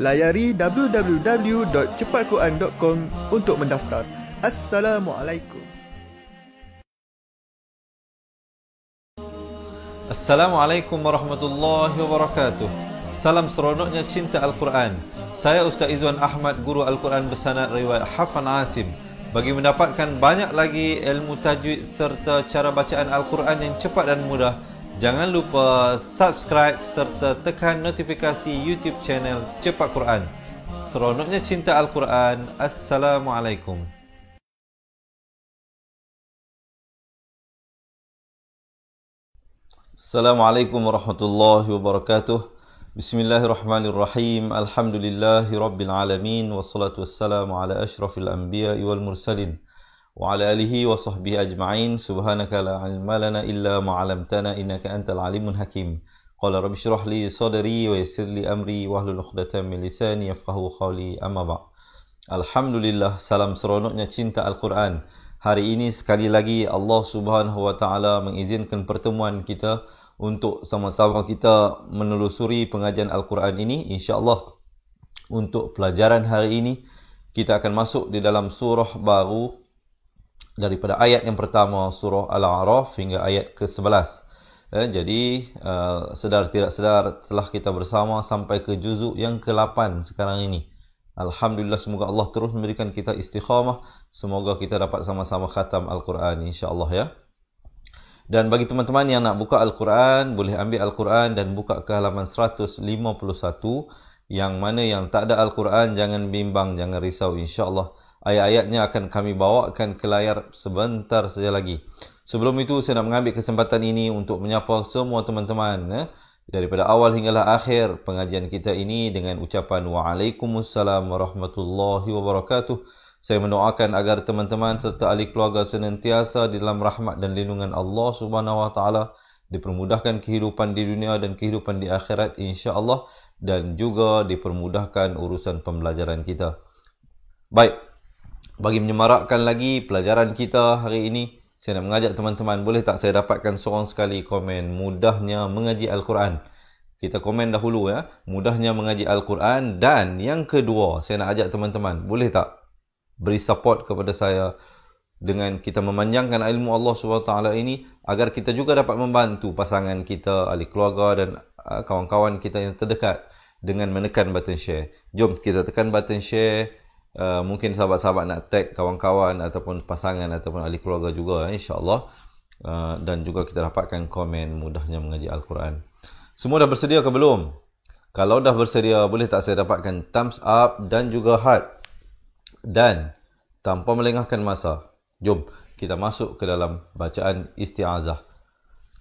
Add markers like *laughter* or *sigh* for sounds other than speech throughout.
layari www.cepatquran.com untuk mendaftar. Assalamualaikum. Assalamualaikum warahmatullahi wabarakatuh. Salam seronoknya cinta Al-Quran. Saya Ustaz Izwan Ahmad, guru Al-Quran bersanad riwayat Hafan Asim. Bagi mendapatkan banyak lagi ilmu tajwid serta cara bacaan Al-Quran yang cepat dan mudah, Jangan lupa subscribe serta tekan notifikasi YouTube channel Cepat Quran. Seronoknya cinta Al-Quran. Assalamualaikum. Assalamualaikum warahmatullahi wabarakatuh. Bismillahirrahmanirrahim. Alhamdulillahirabbil alamin wassalatu wassalamu ala asyrafil anbiya'i wal mursalin. وعلى آله وصحبه أجمعين سبحانك لا علم لنا إلا ما علمتنا إنك أنت العليم الحكيم قال رب اشرح لي صدري ويسر لي أمري وأهل عقدة من لساني يفقه قولي أما بعد الحمد لله سلام seronoknya cinta Al-Quran Hari ini sekali lagi Allah Subhanahu Wa Taala mengizinkan pertemuan kita untuk sama-sama kita menelusuri pengajian Al-Quran ini insya untuk pelajaran hari ini kita akan masuk di dalam surah baru daripada ayat yang pertama surah Al-A'raf hingga ayat ke-11. Eh, jadi uh, sedar tidak sedar telah kita bersama sampai ke juzuk yang ke-8 sekarang ini. Alhamdulillah semoga Allah terus memberikan kita istiqamah. Semoga kita dapat sama-sama khatam Al-Quran insya-Allah ya. Dan bagi teman-teman yang nak buka Al-Quran, boleh ambil Al-Quran dan buka ke halaman 151. Yang mana yang tak ada Al-Quran, jangan bimbang, jangan risau insya-Allah ayat-ayatnya akan kami bawakan ke layar sebentar saja lagi. Sebelum itu saya nak mengambil kesempatan ini untuk menyapa semua teman-teman eh, daripada awal hinggalah akhir pengajian kita ini dengan ucapan Waalaikumsalam Warahmatullahi Wabarakatuh. Saya mendoakan agar teman-teman serta ahli keluarga senantiasa di dalam rahmat dan lindungan Allah Subhanahu Wa Taala dipermudahkan kehidupan di dunia dan kehidupan di akhirat insya-Allah dan juga dipermudahkan urusan pembelajaran kita. Baik, bagi menyemarakkan lagi pelajaran kita hari ini saya nak mengajak teman-teman boleh tak saya dapatkan seorang sekali komen mudahnya mengaji al-Quran kita komen dahulu ya mudahnya mengaji al-Quran dan yang kedua saya nak ajak teman-teman boleh tak beri support kepada saya dengan kita memanjangkan ilmu Allah SWT ini agar kita juga dapat membantu pasangan kita, ahli keluarga dan ah, kawan-kawan kita yang terdekat dengan menekan button share. Jom kita tekan button share. Uh, mungkin sahabat-sahabat nak tag kawan-kawan ataupun pasangan ataupun ahli keluarga juga eh, insyaAllah uh, dan juga kita dapatkan komen mudahnya mengaji Al-Quran semua dah bersedia ke belum? kalau dah bersedia boleh tak saya dapatkan thumbs up dan juga heart dan tanpa melengahkan masa jom kita masuk ke dalam bacaan isti'azah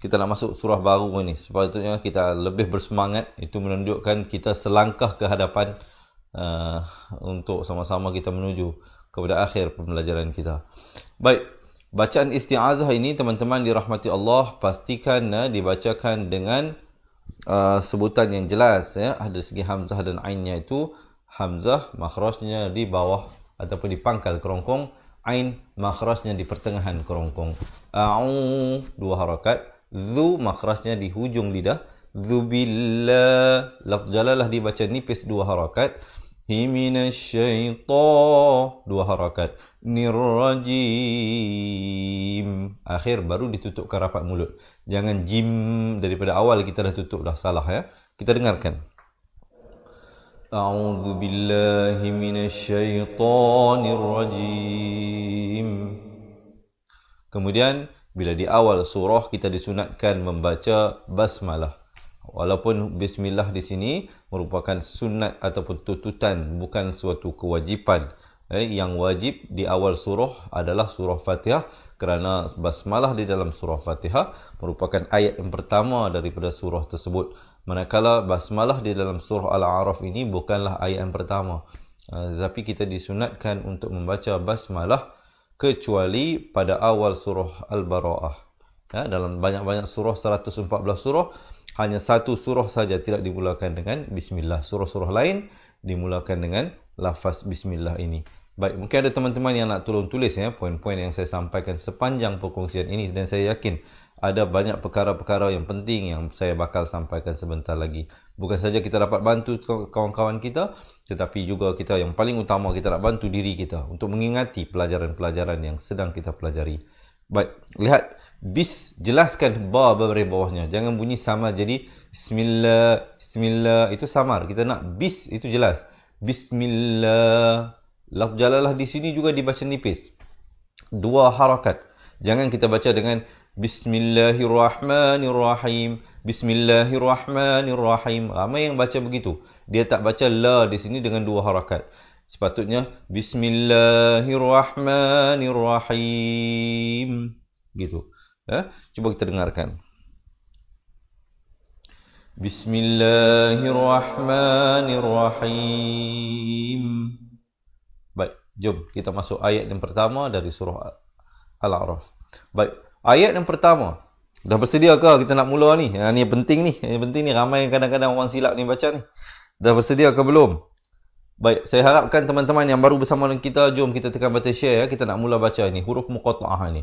kita nak masuk surah baru ni sepatutnya kita lebih bersemangat itu menunjukkan kita selangkah ke hadapan Ah, untuk sama-sama kita menuju kepada akhir pembelajaran kita. Baik, bacaan isti'azah ini teman-teman dirahmati Allah pastikan uh, dibacakan dengan uh, sebutan yang jelas ya ada segi hamzah dan ainnya itu hamzah makhrajnya di bawah ataupun di pangkal kerongkong ain makhrajnya di pertengahan kerongkong au dua harakat zu makhrajnya di hujung lidah zubillah lafjalalah dibaca nipis dua harakat himinasyaitan dua harakat nirrajim akhir baru ditutup ke rapat mulut jangan jim daripada awal kita dah tutup dah salah ya kita dengarkan a'udzu billahi minasyaitanir rajim kemudian bila di awal surah kita disunatkan membaca basmalah Walaupun bismillah di sini merupakan sunat ataupun tututan, bukan suatu kewajipan. Eh, yang wajib di awal surah adalah surah Fatihah kerana basmalah di dalam surah Fatihah merupakan ayat yang pertama daripada surah tersebut. Manakala basmalah di dalam surah Al-A'raf ini bukanlah ayat yang pertama. Uh, tetapi kita disunatkan untuk membaca basmalah kecuali pada awal surah Al-Bara'ah. Ya, dalam banyak-banyak surah 114 surah hanya satu surah saja tidak dimulakan dengan bismillah. Surah-surah lain dimulakan dengan lafaz bismillah ini. Baik, mungkin ada teman-teman yang nak tolong tulis ya poin-poin yang saya sampaikan sepanjang perkongsian ini dan saya yakin ada banyak perkara-perkara yang penting yang saya bakal sampaikan sebentar lagi. Bukan saja kita dapat bantu kawan-kawan kita, tetapi juga kita yang paling utama kita nak bantu diri kita untuk mengingati pelajaran-pelajaran yang sedang kita pelajari. Baik, lihat bis jelaskan ba berbaring bawahnya jangan bunyi sama jadi bismillah bismillah itu samar kita nak bis itu jelas bismillah laf jalalah di sini juga dibaca nipis dua harakat jangan kita baca dengan bismillahirrahmanirrahim bismillahirrahmanirrahim ramai yang baca begitu dia tak baca la di sini dengan dua harakat sepatutnya bismillahirrahmanirrahim gitu. Eh? Cuba kita dengarkan. Bismillahirrahmanirrahim. Baik, jom kita masuk ayat yang pertama dari surah Al-A'raf. Baik, ayat yang pertama. Dah bersedia ke kita nak mula ni? Ha, ni penting ni. Ini penting ni. Ramai yang kadang-kadang orang silap ni baca ni. Dah bersedia ke belum? Baik, saya harapkan teman-teman yang baru bersama dengan kita, jom kita tekan button share ya. Kita nak mula baca ini Huruf muqatta'ah ini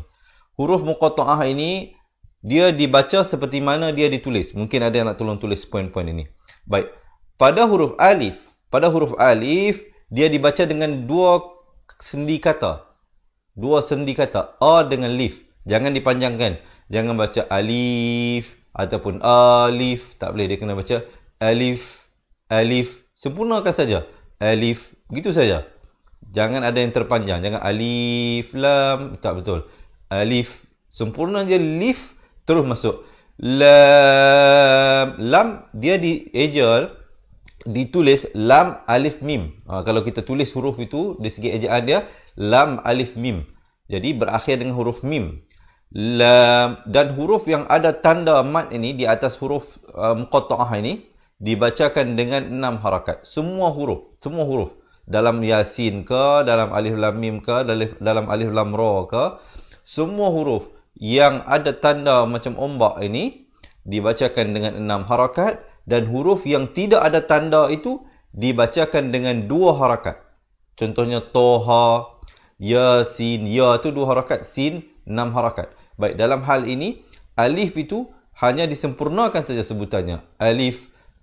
huruf muqatta'ah ini dia dibaca seperti mana dia ditulis. Mungkin ada yang nak tolong tulis poin-poin ini. Baik. Pada huruf alif, pada huruf alif dia dibaca dengan dua sendi kata. Dua sendi kata a dengan lif. Jangan dipanjangkan. Jangan baca alif ataupun alif, tak boleh dia kena baca alif alif. Sempurnakan saja. Alif, begitu saja. Jangan ada yang terpanjang, jangan alif lam, tak betul alif ah, sempurna je lif terus masuk lam lam dia di eja ditulis lam alif mim ha, kalau kita tulis huruf itu di segi ejaan dia lam alif mim jadi berakhir dengan huruf mim lam dan huruf yang ada tanda mat ini di atas huruf uh, muqattaah ini dibacakan dengan enam harakat semua huruf semua huruf dalam yasin ke dalam alif lam mim ke dalam alif lam ra ke semua huruf yang ada tanda macam ombak ini dibacakan dengan enam harakat dan huruf yang tidak ada tanda itu dibacakan dengan dua harakat. Contohnya toha, ya, sin, ya itu dua harakat, sin, enam harakat. Baik, dalam hal ini, alif itu hanya disempurnakan saja sebutannya. Alif,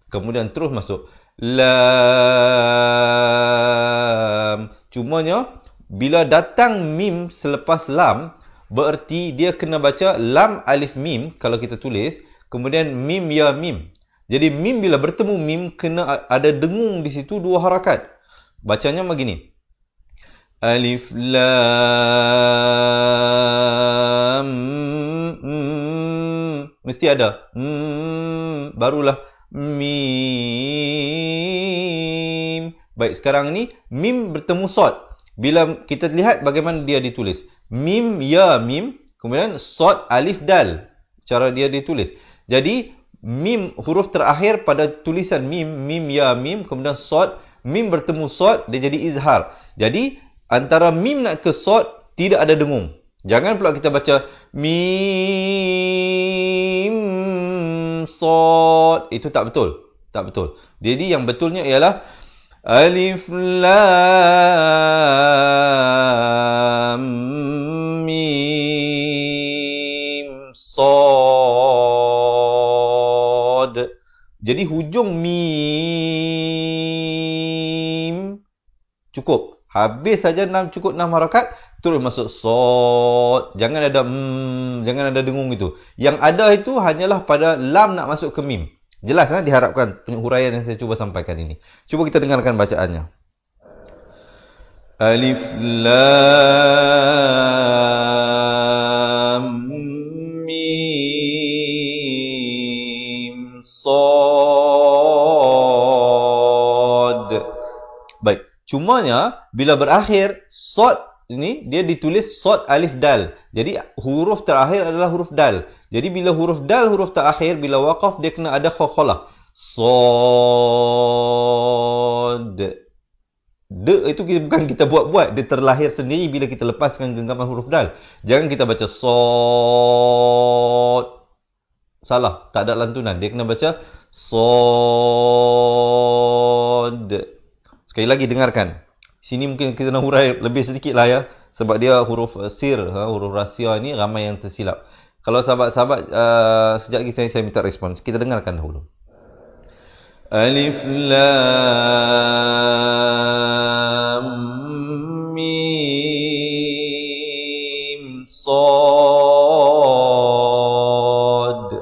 kemudian terus masuk. Lam. Cumanya, bila datang mim selepas lam, Bererti dia kena baca lam alif mim kalau kita tulis. Kemudian mim ya mim. Jadi mim bila bertemu mim kena ada dengung di situ dua harakat. Bacanya begini. Alif lam mm. mesti ada mm, barulah mim baik sekarang ni mim bertemu sod bila kita lihat bagaimana dia ditulis mim ya mim kemudian sod alif dal cara dia ditulis jadi mim huruf terakhir pada tulisan mim mim ya mim kemudian sod mim bertemu sod dia jadi izhar jadi antara mim nak ke sod tidak ada dengung jangan pula kita baca mim sod itu tak betul tak betul jadi yang betulnya ialah Alif lam mim صاد jadi hujung mim cukup habis saja enam cukup enam harakat terus masuk sod jangan ada mm jangan ada dengung itu yang ada itu hanyalah pada lam nak masuk ke mim Jelas kan diharapkan huraian yang saya cuba sampaikan ini. Cuba kita dengarkan bacaannya. Alif Lam Mim Sod. Baik. Cumanya bila berakhir Sod ini dia ditulis Sod Alif Dal. Jadi huruf terakhir adalah huruf Dal. Jadi bila huruf dal huruf terakhir bila waqaf dia kena ada khokhalah. Sod. De itu kita, bukan kita buat-buat, dia terlahir sendiri bila kita lepaskan genggaman huruf dal. Jangan kita baca sod. Salah, tak ada lantunan. Dia kena baca sod. Sekali lagi dengarkan. Sini mungkin kita nak hurai lebih sedikit lah ya. Sebab dia huruf eh, sir, ha, huruf rahsia ni ramai yang tersilap. Kalau sahabat-sahabat uh, sejak lagi saya, saya minta respon. Kita dengarkan dahulu. Alif Lam Mim Sad.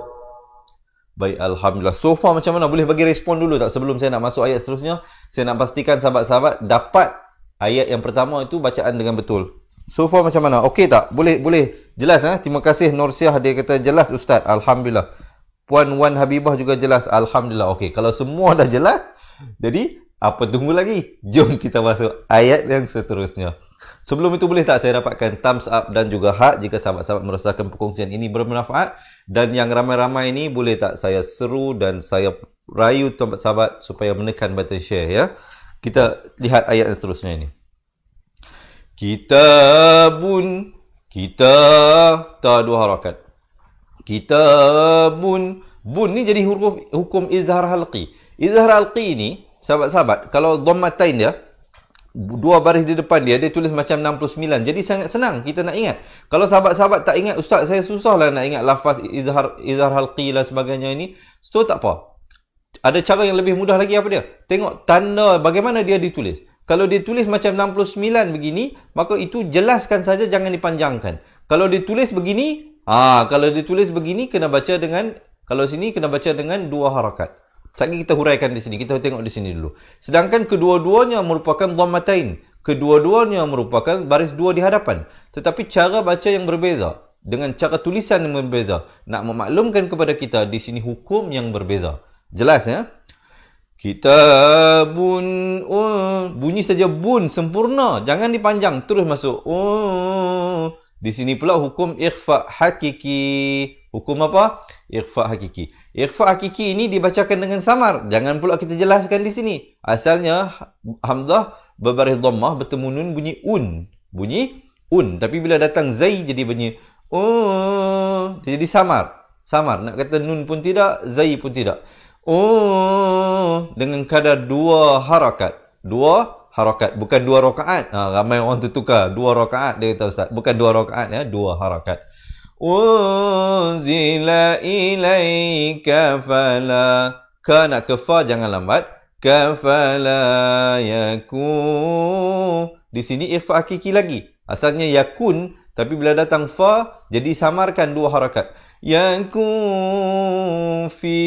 Baik, Alhamdulillah. So far macam mana? Boleh bagi respon dulu tak sebelum saya nak masuk ayat seterusnya? Saya nak pastikan sahabat-sahabat dapat ayat yang pertama itu bacaan dengan betul. So far macam mana? Okey tak? Boleh boleh jelas eh? Terima kasih Nur dia kata jelas ustaz. Alhamdulillah. Puan Wan Habibah juga jelas. Alhamdulillah. Okey, kalau semua dah jelas, jadi apa tunggu lagi? Jom kita masuk ayat yang seterusnya. Sebelum itu boleh tak saya dapatkan thumbs up dan juga heart jika sahabat-sahabat merasakan perkongsian ini bermanfaat dan yang ramai-ramai ini boleh tak saya seru dan saya rayu tempat sahabat supaya menekan button share ya. Kita lihat ayat yang seterusnya ini. Kitabun kita ta dua harakat. Kitabun bun ni jadi huruf hukum izhar halqi. Izhar halqi ni sahabat-sahabat kalau dhammatain dia dua baris di depan dia dia tulis macam 69. Jadi sangat senang kita nak ingat. Kalau sahabat-sahabat tak ingat ustaz saya susah lah nak ingat lafaz izhar izhar halqi lah sebagainya ini. So tak apa. Ada cara yang lebih mudah lagi apa dia? Tengok tanda bagaimana dia ditulis. Kalau ditulis macam 69 begini, maka itu jelaskan saja jangan dipanjangkan. Kalau ditulis begini, ah ha, kalau ditulis begini kena baca dengan kalau sini kena baca dengan dua harakat. Sekejap kita huraikan di sini. Kita tengok di sini dulu. Sedangkan kedua-duanya merupakan dhammatain. Kedua-duanya merupakan baris dua di hadapan. Tetapi cara baca yang berbeza. Dengan cara tulisan yang berbeza. Nak memaklumkan kepada kita di sini hukum yang berbeza. Jelas ya? Kitabun un oh, bunyi saja bun sempurna jangan dipanjang terus masuk. Oh di sini pula hukum ikhfa hakiki. Hukum apa? Ikhfa hakiki. Ikhfa hakiki ini dibacakan dengan samar. Jangan pula kita jelaskan di sini. Asalnya hamzah berbaris dhammah bertemu nun bunyi un. Bunyi un. Tapi bila datang zai jadi bunyi oh jadi samar. Samar. Nak kata nun pun tidak, zai pun tidak. Oh, dengan kadar dua harakat. Dua harakat. Bukan dua rakaat. Ha, ramai orang tertukar. Dua rokaat dia kata Ustaz. Bukan dua rakaat, ya. dua harakat. Unzila ilaika fala. Ka nak kefa, jangan lambat. Kafala yakun. Di sini ifa hakiki lagi. Asalnya yakun, tapi bila datang fa, jadi samarkan dua harakat yakun fi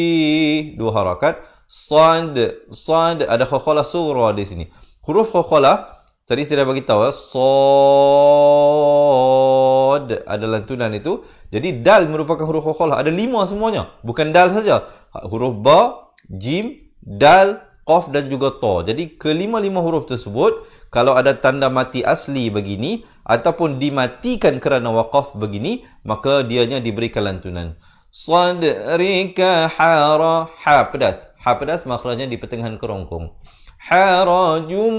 dua harakat sad sad ada khakhala sughra di sini huruf khakhala tadi saya dah bagi tahu ya eh, sad ada lantunan itu jadi dal merupakan huruf khakhala ada lima semuanya bukan dal saja huruf ba jim dal qaf dan juga ta jadi kelima-lima huruf tersebut kalau ada tanda mati asli begini ataupun dimatikan kerana wakaf begini maka dianya diberikan lantunan sadrika hara ha pedas ha pedas makhrajnya di pertengahan kerongkong harajum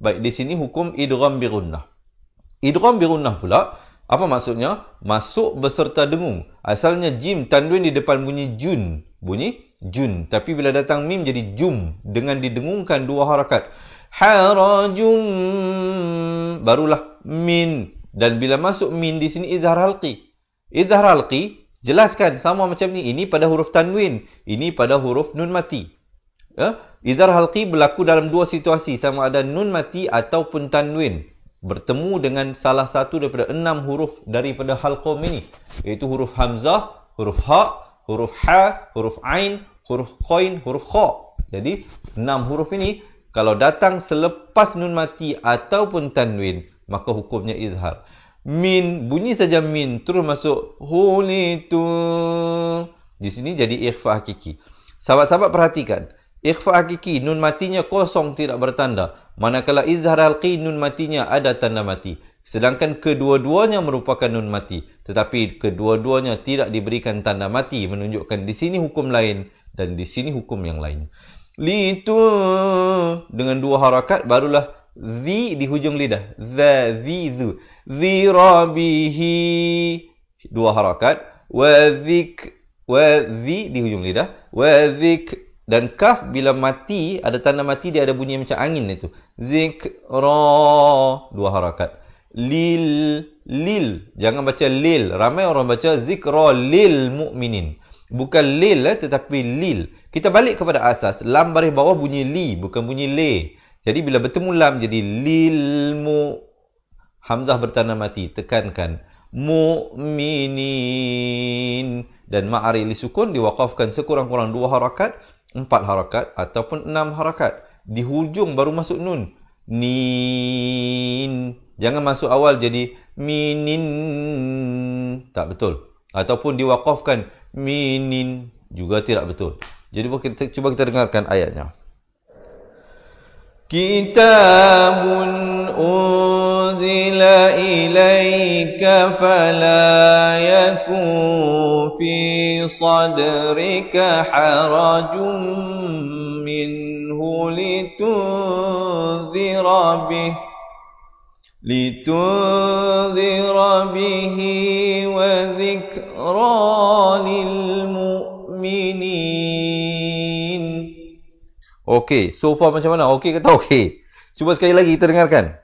baik di sini hukum idgham bi gunnah idgham bi gunnah pula apa maksudnya masuk beserta dengung asalnya jim tanwin di depan bunyi jun bunyi jun tapi bila datang mim jadi jum dengan didengungkan dua harakat harajum barulah min dan bila masuk min di sini izhar halqi izhar halqi jelaskan sama macam ni ini pada huruf tanwin ini pada huruf nun mati ya izhar halqi berlaku dalam dua situasi sama ada nun mati ataupun tanwin bertemu dengan salah satu daripada enam huruf daripada halqum ini iaitu huruf hamzah huruf ha huruf ha huruf ain huruf qain huruf kha jadi enam huruf ini kalau datang selepas nun mati ataupun tanwin, maka hukumnya izhar. Min, bunyi saja min, terus masuk huli tu. Di sini jadi ikhfa hakiki. Sahabat-sahabat perhatikan. Ikhfa hakiki, nun matinya kosong tidak bertanda. Manakala izhar halqi, nun matinya ada tanda mati. Sedangkan kedua-duanya merupakan nun mati. Tetapi kedua-duanya tidak diberikan tanda mati. Menunjukkan di sini hukum lain dan di sini hukum yang lain. Litu dengan dua harakat barulah zi di hujung lidah za zi zu zirabihi dua harakat wa zik wa zi di hujung lidah wa zik dan kaf bila mati ada tanda mati dia ada bunyi macam angin itu zik ra dua harakat lil lil jangan baca lil ramai orang baca zikra lil mukminin bukan lil eh, tetapi lil kita balik kepada asas. Lam baris bawah bunyi li, bukan bunyi le. Jadi bila bertemu lam jadi lilmu Hamzah bertanda mati tekankan mu'minin dan ma'ari li sukun diwakafkan sekurang-kurang dua harakat empat harakat ataupun enam harakat di hujung baru masuk nun nin jangan masuk awal jadi minin tak betul ataupun diwakafkan minin juga tidak betul Jadi kita, cuba kita dengarkan ayatnya. Kitabun unzila ilayka fala yakun fi sadrika harajun minhu litunzira bih litunzira bihi wa dhikra lil mu'minin Okey, so far macam mana? Okey ke tak okey? Cuba sekali lagi kita dengarkan.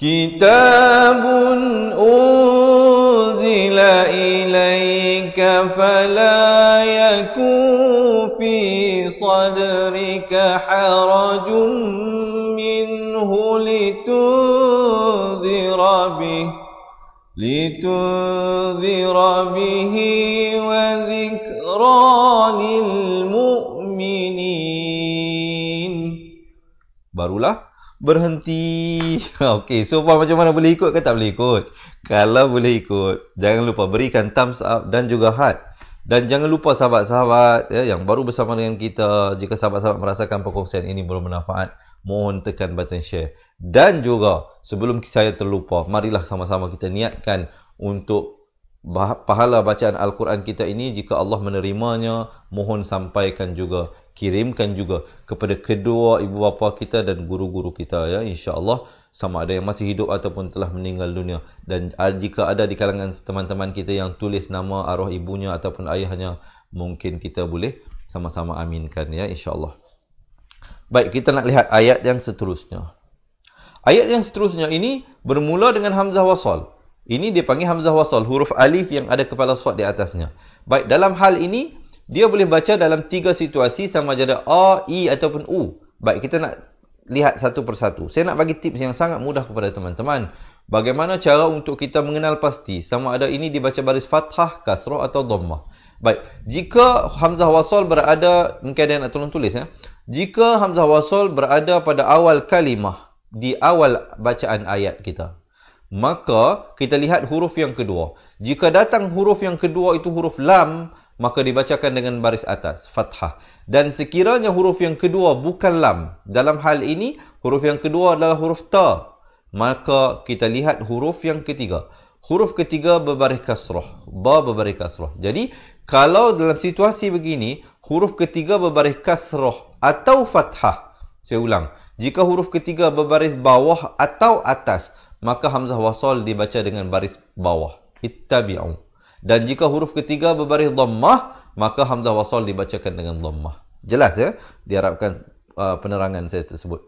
Kitabun unzila ilaika fala yakufi sadrika harajun minhu litunzira bih litunzira bihi wa dhikra berhenti. *laughs* Okay, so far macam mana boleh ikut ke tak boleh ikut? Kalau boleh ikut, jangan lupa berikan thumbs up dan juga heart. Dan jangan lupa sahabat-sahabat ya, yang baru bersama dengan kita, jika sahabat-sahabat merasakan perkongsian ini belum bermanfaat, mohon tekan button share. Dan juga, sebelum saya terlupa, marilah sama-sama kita niatkan untuk pahala bacaan Al-Quran kita ini, jika Allah menerimanya, mohon sampaikan juga kirimkan juga kepada kedua ibu bapa kita dan guru-guru kita ya insyaallah sama ada yang masih hidup ataupun telah meninggal dunia dan jika ada di kalangan teman-teman kita yang tulis nama arwah ibunya ataupun ayahnya mungkin kita boleh sama-sama aminkan ya insyaallah baik kita nak lihat ayat yang seterusnya ayat yang seterusnya ini bermula dengan hamzah wasal ini dipanggil hamzah wasal huruf alif yang ada kepala suad di atasnya baik dalam hal ini dia boleh baca dalam tiga situasi sama ada A, E ataupun U. Baik, kita nak lihat satu persatu. Saya nak bagi tips yang sangat mudah kepada teman-teman. Bagaimana cara untuk kita mengenal pasti sama ada ini dibaca baris fathah, kasrah atau dhammah. Baik, jika hamzah wasal berada, mungkin ada yang nak tolong tulis ya. Jika hamzah wasal berada pada awal kalimah, di awal bacaan ayat kita, maka kita lihat huruf yang kedua. Jika datang huruf yang kedua itu huruf lam, maka dibacakan dengan baris atas fathah dan sekiranya huruf yang kedua bukan lam dalam hal ini huruf yang kedua adalah huruf ta maka kita lihat huruf yang ketiga huruf ketiga berbaris kasrah ba berbaris kasrah jadi kalau dalam situasi begini huruf ketiga berbaris kasrah atau fathah saya ulang jika huruf ketiga berbaris bawah atau atas maka hamzah wasal dibaca dengan baris bawah ittabi'u dan jika huruf ketiga berbaris dhammah, maka hamzah wasal dibacakan dengan dhammah. Jelas ya? Diharapkan uh, penerangan saya tersebut.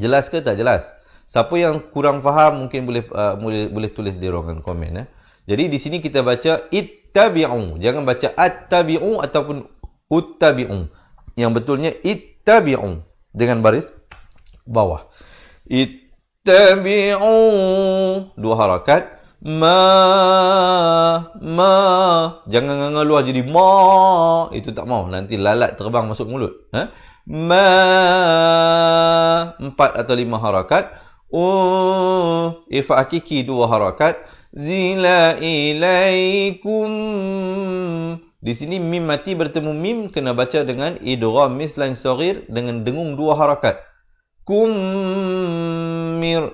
Jelas ke tak jelas? Siapa yang kurang faham mungkin boleh uh, boleh, boleh tulis di ruangan komen ya. Jadi di sini kita baca ittabi'u. Jangan baca attabi'u ataupun uttabi'u. Yang betulnya ittabi'u dengan baris bawah. Ittabi'u dua harakat ma ma jangan ngeluar jadi ma itu tak mau nanti lalat terbang masuk mulut ha ma empat atau lima harakat U oh, ifa hakiki dua harakat zila ilaikum di sini mim mati bertemu mim kena baca dengan idgham mislan sagir dengan dengung dua harakat kum mir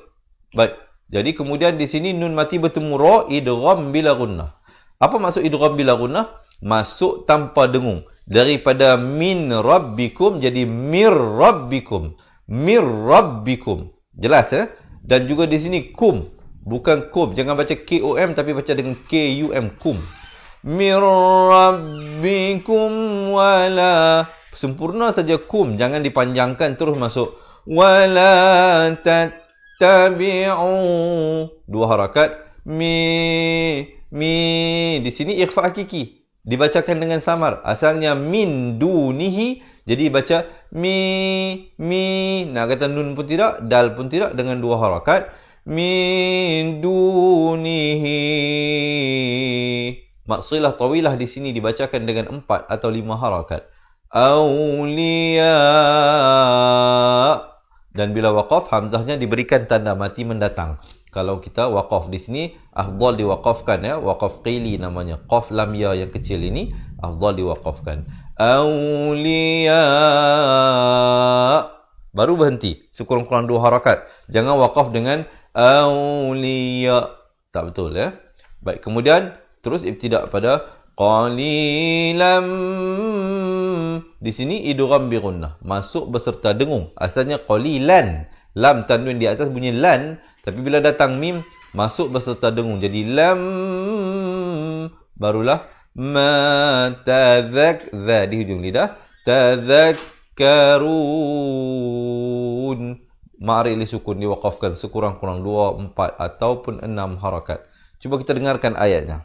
baik jadi kemudian di sini nun mati bertemu ra idgham bila gunnah. Apa maksud idgham bila gunnah? Masuk tanpa dengung. Daripada min rabbikum jadi mir rabbikum. Mir rabbikum. Jelas eh? Dan juga di sini kum bukan kum. Jangan baca K O M tapi baca dengan K U M kum. Mir rabbikum wala sempurna saja kum jangan dipanjangkan terus masuk wala tat ittabi'u dua harakat mi mi di sini ikhfa hakiki dibacakan dengan samar asalnya min dunihi jadi baca mi mi nak kata nun pun tidak dal pun tidak dengan dua harakat min dunihi maksilah tawilah di sini dibacakan dengan empat atau lima harakat awliya dan bila waqaf hamzahnya diberikan tanda mati mendatang kalau kita waqaf di sini afdal diwaqafkan ya waqaf qili namanya qaf lam ya yang kecil ini afdal diwaqafkan awliya baru berhenti sekurang-kurang dua harakat jangan waqaf dengan awliya tak betul ya baik kemudian terus ibtidak pada qalilam di sini idgham bi gunnah masuk beserta dengung. Asalnya qalilan. Lam tanwin di atas bunyi lan tapi bila datang mim masuk beserta dengung jadi lam barulah ma tadzak za di hujung lidah tadzakkarun mari li sukun diwaqafkan sekurang-kurang dua empat ataupun enam harakat cuba kita dengarkan ayatnya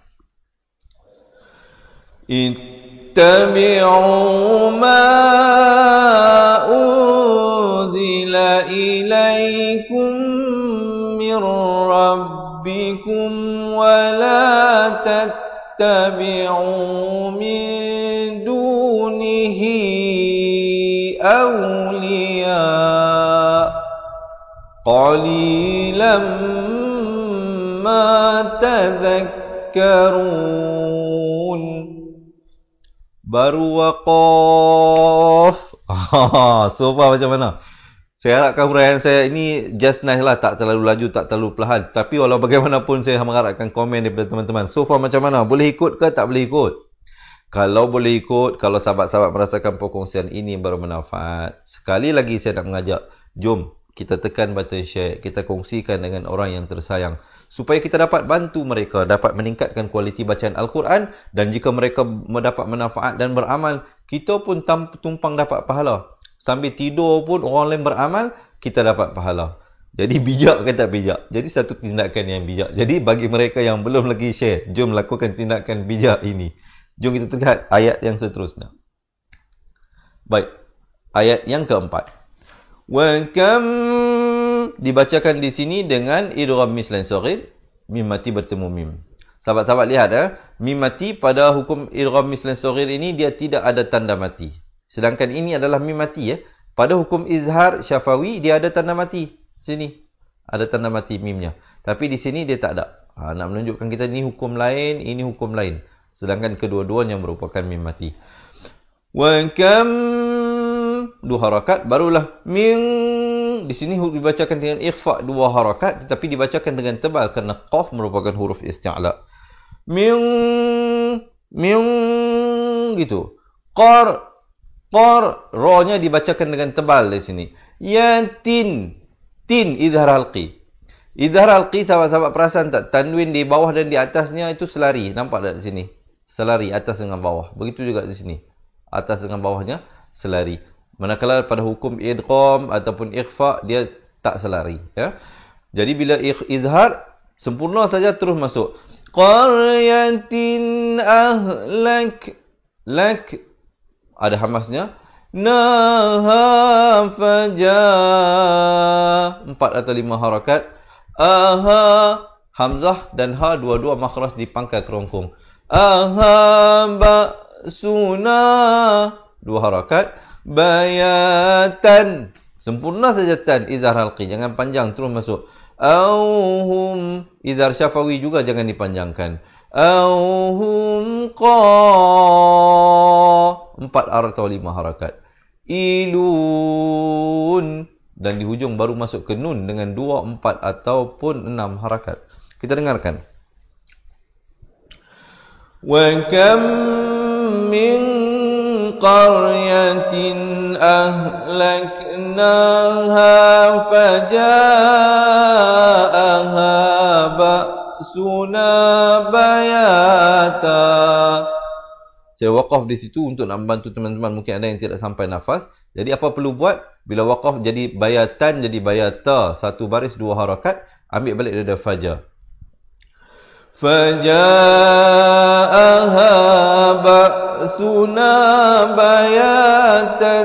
اتبعوا ما أنزل إليكم من ربكم ولا تتبعوا من دونه أولياء قليلا ما تذكرون Baru wakaf. so far macam mana? Saya harapkan huraian saya ini just nice lah. Tak terlalu laju, tak terlalu perlahan. Tapi walau bagaimanapun saya mengharapkan komen daripada teman-teman. So far macam mana? Boleh ikut ke tak boleh ikut? Kalau boleh ikut, kalau sahabat-sahabat merasakan perkongsian ini baru bermanfaat. Sekali lagi saya nak mengajak. Jom kita tekan button share. Kita kongsikan dengan orang yang tersayang supaya kita dapat bantu mereka dapat meningkatkan kualiti bacaan Al-Quran dan jika mereka mendapat manfaat dan beramal, kita pun tumpang dapat pahala. Sambil tidur pun orang lain beramal, kita dapat pahala. Jadi *laughs* bijak ke tak bijak? Jadi satu tindakan yang bijak. Jadi bagi mereka yang belum lagi share, jom lakukan tindakan bijak ini. Jom kita lihat ayat yang seterusnya. Baik. Ayat yang keempat. Wa kam dibacakan di sini dengan idgham mim selain sagir mim mati bertemu mim sahabat-sahabat lihat ya eh? mim mati pada hukum idgham mim selain sagir ini dia tidak ada tanda mati sedangkan ini adalah mim mati ya eh? pada hukum izhar syafawi dia ada tanda mati sini ada tanda mati mimnya tapi di sini dia tak ada ha, nak menunjukkan kita ini hukum lain ini hukum lain sedangkan kedua-duanya merupakan mim mati wa kam dua harakat barulah min di sini huruf dibacakan dengan ikhfa dua harakat tetapi dibacakan dengan tebal kerana qaf merupakan huruf isti'la. Min min gitu. Qar qar ra-nya dibacakan dengan tebal di sini. Yantin tin idhar halqi. Idhar halqi sahabat-sahabat perasan tak tanwin di bawah dan di atasnya itu selari. Nampak tak di sini? Selari atas dengan bawah. Begitu juga di sini. Atas dengan bawahnya selari. Manakala pada hukum idqam ataupun ikhfa dia tak selari ya. Jadi bila izhar sempurna saja terus masuk. Qaryatin ahlak lak ada hamasnya. Naha empat atau lima harakat. Aha hamzah dan ha dua-dua makhraj di pangkal kerongkong. Aha ba suna dua harakat bayatan sempurna saja tan izhar halqi jangan panjang terus masuk auhum izhar syafawi juga jangan dipanjangkan auhum qa empat ar atau lima harakat ilun dan di hujung baru masuk ke nun dengan dua empat ataupun enam harakat kita dengarkan wa kam min قرية أهلكناها فجاءها بأسنا بياتا Saya wakaf di situ untuk nak membantu teman-teman mungkin ada yang tidak sampai nafas. Jadi apa perlu buat? Bila wakaf jadi bayatan jadi bayata. Satu baris dua harakat. Ambil balik dari fajar. فجاءها بأسنا بياتا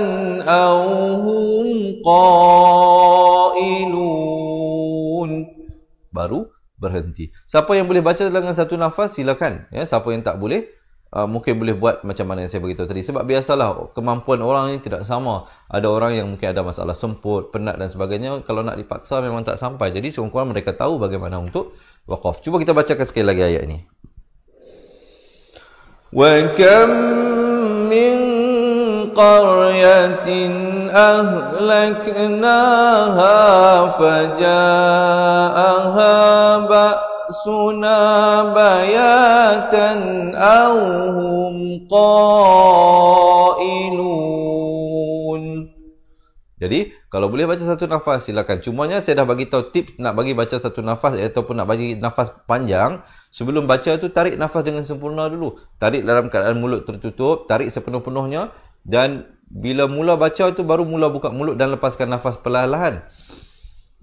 أو هم قائلون baru berhenti. Siapa yang boleh baca dengan satu nafas silakan. Ya, siapa yang tak boleh Uh, mungkin boleh buat macam mana yang saya beritahu tadi sebab biasalah kemampuan orang ini tidak sama ada orang yang mungkin ada masalah semput penat dan sebagainya kalau nak dipaksa memang tak sampai jadi sekurang-kurangnya mereka tahu bagaimana untuk Waqaf. Cuba kita bacakan sekali lagi ayat ini. Wa kam min qaryatin ahlaknaha faja'aha ba'suna bayatan aw hum qailun. Jadi kalau boleh baca satu nafas silakan. Cumanya saya dah bagi tahu tips nak bagi baca satu nafas ataupun nak bagi nafas panjang. Sebelum baca tu tarik nafas dengan sempurna dulu. Tarik dalam keadaan mulut tertutup. Tarik sepenuh-penuhnya. Dan bila mula baca tu baru mula buka mulut dan lepaskan nafas perlahan-lahan.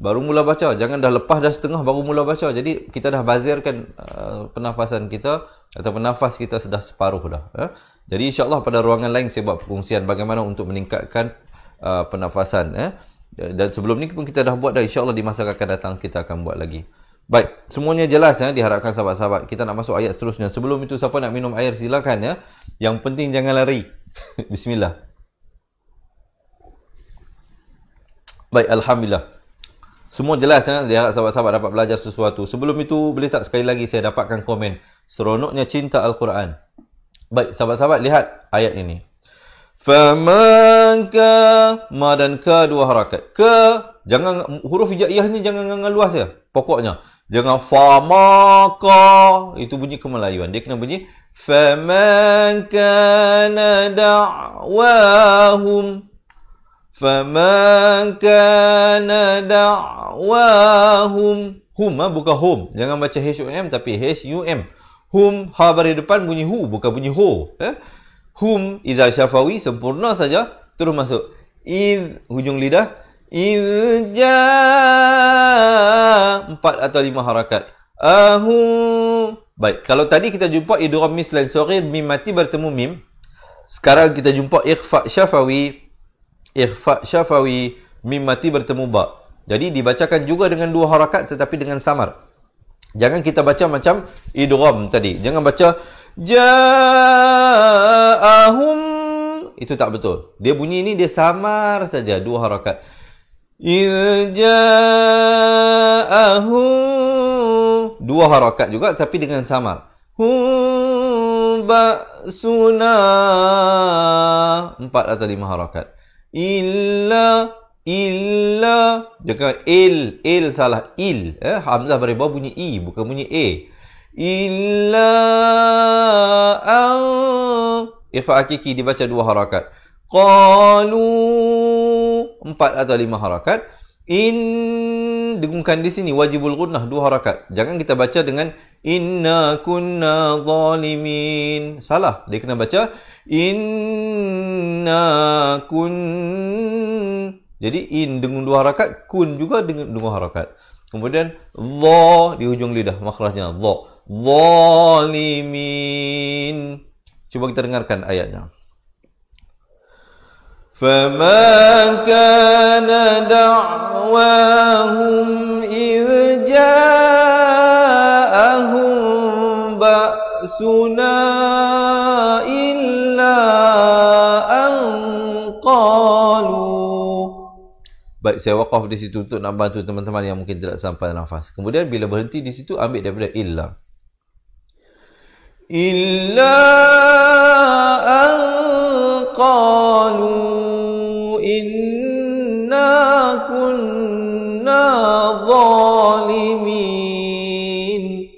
Baru mula baca. Jangan dah lepas dah setengah baru mula baca. Jadi kita dah bazirkan uh, pernafasan kita atau nafas kita sudah separuh dah. Eh? Jadi insyaAllah pada ruangan lain saya buat perkongsian bagaimana untuk meningkatkan uh, pernafasan eh dan sebelum ni pun kita dah buat dah insyaallah di masa akan datang kita akan buat lagi baik semuanya jelas ya diharapkan sahabat-sahabat kita nak masuk ayat seterusnya sebelum itu siapa nak minum air silakan ya yang penting jangan lari *laughs* bismillah baik alhamdulillah semua jelas ya diharap sahabat-sahabat dapat belajar sesuatu sebelum itu boleh tak sekali lagi saya dapatkan komen seronoknya cinta al-Quran baik sahabat-sahabat lihat ayat ini famaka ma dan ka dua harakat ka jangan huruf hijaiyah ni jangan ngang luas ya pokoknya jangan famaka itu bunyi kemelayuan dia kena bunyi faman kana da'wahum faman da'wahum hum ha? bukan hum jangan baca h u m tapi h u m hum ha bari depan bunyi hu bukan bunyi ho eh? hum iza syafawi sempurna saja terus masuk id hujung lidah izja empat atau lima harakat ahum baik kalau tadi kita jumpa idgham mim selain sughir mim mati bertemu mim sekarang kita jumpa ikhfa syafawi ikhfa syafawi mim mati bertemu ba jadi dibacakan juga dengan dua harakat tetapi dengan samar jangan kita baca macam idgham tadi jangan baca Ja'ahum. Itu tak betul. Dia bunyi ni dia samar saja dua harakat. Iljaahum Dua harakat juga tapi dengan samar. Hum Empat atau lima harakat. Illa illa. Jangan il. Il salah. Il. Eh? Hamzah beribu bunyi i. Bukan bunyi e. إلا أن إخفاء حقيقي دي بچا دو حركات قالوا 4 atau lima harakat in dengungkan di sini wajibul gunnah dua harakat jangan kita baca dengan inna kunna zalimin salah dia kena baca inna kun jadi in dengan dua harakat kun juga dengan dua harakat kemudian dha di hujung lidah makhrajnya dha zalimin. Cuba kita dengarkan ayatnya. فَمَا كَانَ dawahum إِذْ جَاءَهُمْ بَأْسُنَا إِلَّا أَنْ قَالُوا Baik, saya wakaf di situ untuk nak bantu teman-teman yang mungkin tidak sampai nafas. Kemudian bila berhenti di situ, ambil daripada إِلَّا إلا أن inna kunna zalimin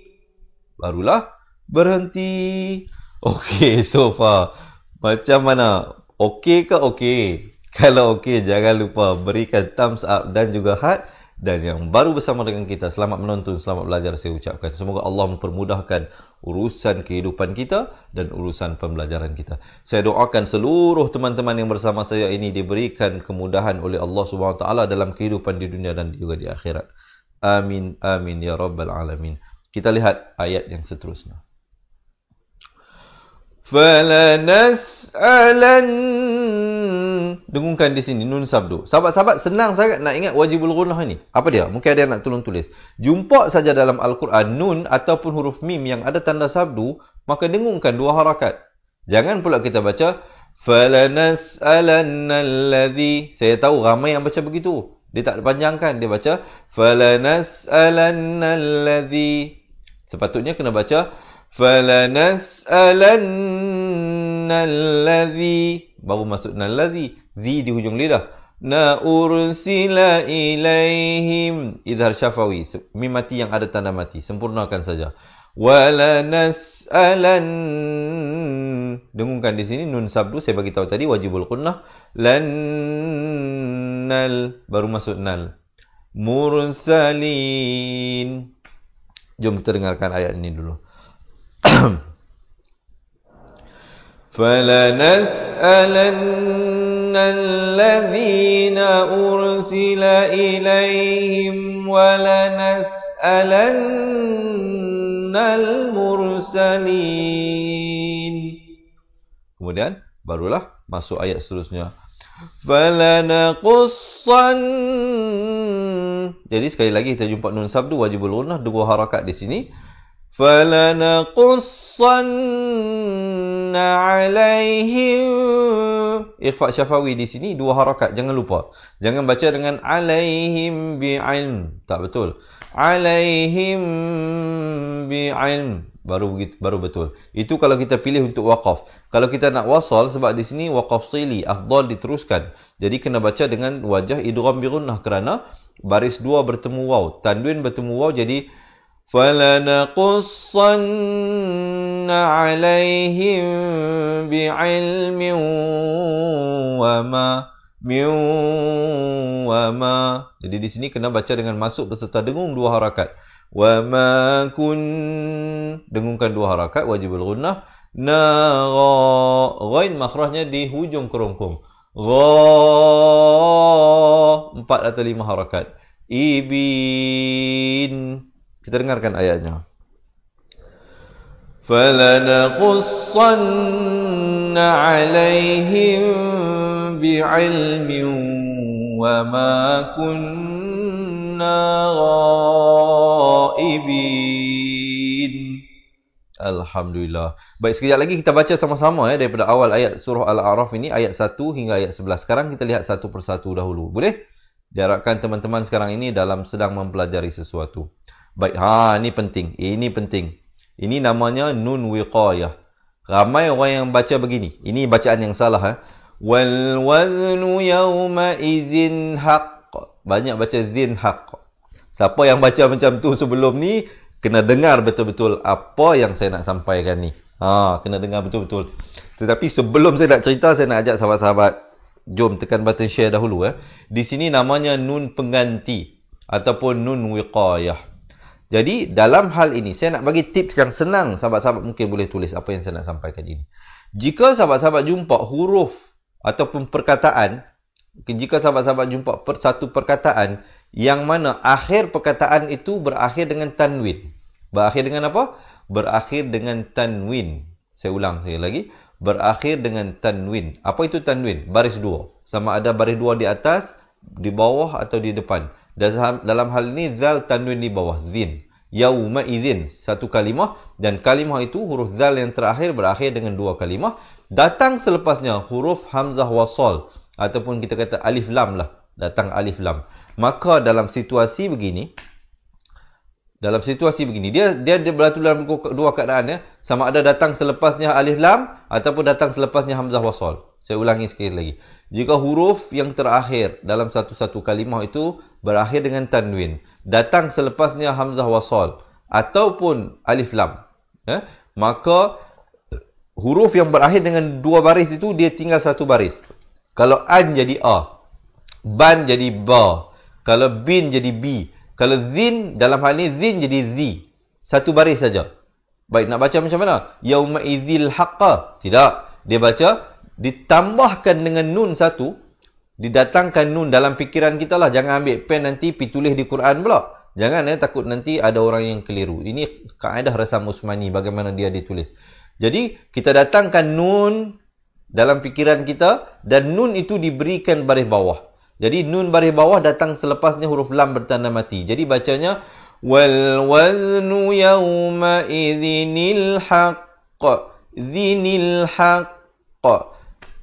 Barulah berhenti Okay so far Macam mana? Okay ke okay? *laughs* Kalau okay jangan lupa berikan thumbs up dan juga heart dan yang baru bersama dengan kita selamat menonton selamat belajar saya ucapkan semoga Allah mempermudahkan urusan kehidupan kita dan urusan pembelajaran kita. Saya doakan seluruh teman-teman yang bersama saya ini diberikan kemudahan oleh Allah Subhanahu Wa Taala dalam kehidupan di dunia dan juga di akhirat. Amin, amin ya rabbal alamin. Kita lihat ayat yang seterusnya. فَلَنَسْأَلَنَّ dengungkan di sini nun sabdu. Sahabat-sahabat senang sangat nak ingat wajibul gunnah ini. Apa dia? Mungkin ada yang nak tolong tulis. Jumpa saja dalam al-Quran nun ataupun huruf mim yang ada tanda sabdu, maka dengungkan dua harakat. Jangan pula kita baca falanas'alannallazi. Saya tahu ramai yang baca begitu. Dia tak panjangkan, dia baca falanas'alannallazi. Sepatutnya kena baca falanas'alannallazi baru masuk nallazi. V di hujung lidah. Na ursila ilaihim. Idhar syafawi. Mim mati yang ada tanda mati. Sempurnakan saja. Walanas'alan. Dengungkan di sini. Nun sabdu. Saya bagi tahu tadi. Wajibul kunnah. Lannal. Baru masuk nal. Mursalin. Jom kita dengarkan ayat ini dulu. فلنسألن *clears throat* الذين أرسل إليهم ولنسألن المرسلين Kemudian barulah masuk ayat seterusnya فلنقصن Jadi sekali lagi kita jumpa nun sabdu wajibul gunnah dua harakat di sini فلنقصن Salamna alaihim. Ikhfa syafawi di sini dua harakat. Jangan lupa. Jangan baca dengan alaihim bi'ilm. Tak betul. Alaihim bi'ilm. Baru begitu, baru betul. Itu kalau kita pilih untuk waqaf. Kalau kita nak wasal sebab di sini waqaf sili. Afdal diteruskan. Jadi kena baca dengan wajah idram birunnah kerana baris dua bertemu waw. Tanduin bertemu waw jadi... فَلَنَقُصَّنَّ عليهم بعلم وما من وما jadi di sini kena baca dengan masuk beserta dengung dua harakat wa ma kun dengungkan dua harakat wajibul gunnah na ra ghain makhrajnya di hujung kerongkong ra empat atau lima harakat ibin kita dengarkan ayatnya فلنقصن عليهم بعلم وما كنا غائبين Alhamdulillah. Baik, sekejap lagi kita baca sama-sama ya, daripada awal ayat surah Al-A'raf ini, ayat 1 hingga ayat 11. Sekarang kita lihat satu persatu dahulu. Boleh? Jarakkan teman-teman sekarang ini dalam sedang mempelajari sesuatu. Baik, ha, ini penting. Ini penting. Ini namanya nun wiqayah. Ramai orang yang baca begini. Ini bacaan yang salah. Eh? Wal waznu yawma izin haq. Banyak baca zin haq. Siapa yang baca macam tu sebelum ni, kena dengar betul-betul apa yang saya nak sampaikan ni. Ha, kena dengar betul-betul. Tetapi sebelum saya nak cerita, saya nak ajak sahabat-sahabat. Jom tekan button share dahulu. Eh. Di sini namanya nun pengganti ataupun nun wiqayah. Jadi dalam hal ini saya nak bagi tips yang senang sahabat-sahabat mungkin boleh tulis apa yang saya nak sampaikan ini. Jika sahabat-sahabat jumpa huruf ataupun perkataan, jika sahabat-sahabat jumpa per satu perkataan yang mana akhir perkataan itu berakhir dengan tanwin. Berakhir dengan apa? Berakhir dengan tanwin. Saya ulang sekali lagi. Berakhir dengan tanwin. Apa itu tanwin? Baris dua. Sama ada baris dua di atas, di bawah atau di depan. Ha- dalam, hal ini zal tanwin di bawah zin yauma izin satu kalimah dan kalimah itu huruf zal yang terakhir berakhir dengan dua kalimah datang selepasnya huruf hamzah wasal ataupun kita kata alif lam lah datang alif lam maka dalam situasi begini dalam situasi begini dia dia dia berlaku dalam dua keadaan ya sama ada datang selepasnya alif lam ataupun datang selepasnya hamzah wasal saya ulangi sekali lagi jika huruf yang terakhir dalam satu-satu kalimah itu berakhir dengan tanwin, datang selepasnya hamzah wasal ataupun alif lam, eh, maka huruf yang berakhir dengan dua baris itu dia tinggal satu baris. Kalau an jadi a, ban jadi ba, kalau bin jadi bi, kalau zin dalam hal ini zin jadi zi. Satu baris saja. Baik, nak baca macam mana? Yauma idzil haqqa. Tidak. Dia baca ditambahkan dengan nun satu didatangkan nun dalam fikiran kita lah jangan ambil pen nanti pi tulis di Quran pula jangan eh takut nanti ada orang yang keliru ini kaedah rasa usmani bagaimana dia ditulis jadi kita datangkan nun dalam fikiran kita dan nun itu diberikan baris bawah jadi nun baris bawah datang selepasnya huruf lam bertanda mati jadi bacanya wal waznu yawma idzinil haqq idzinil haqq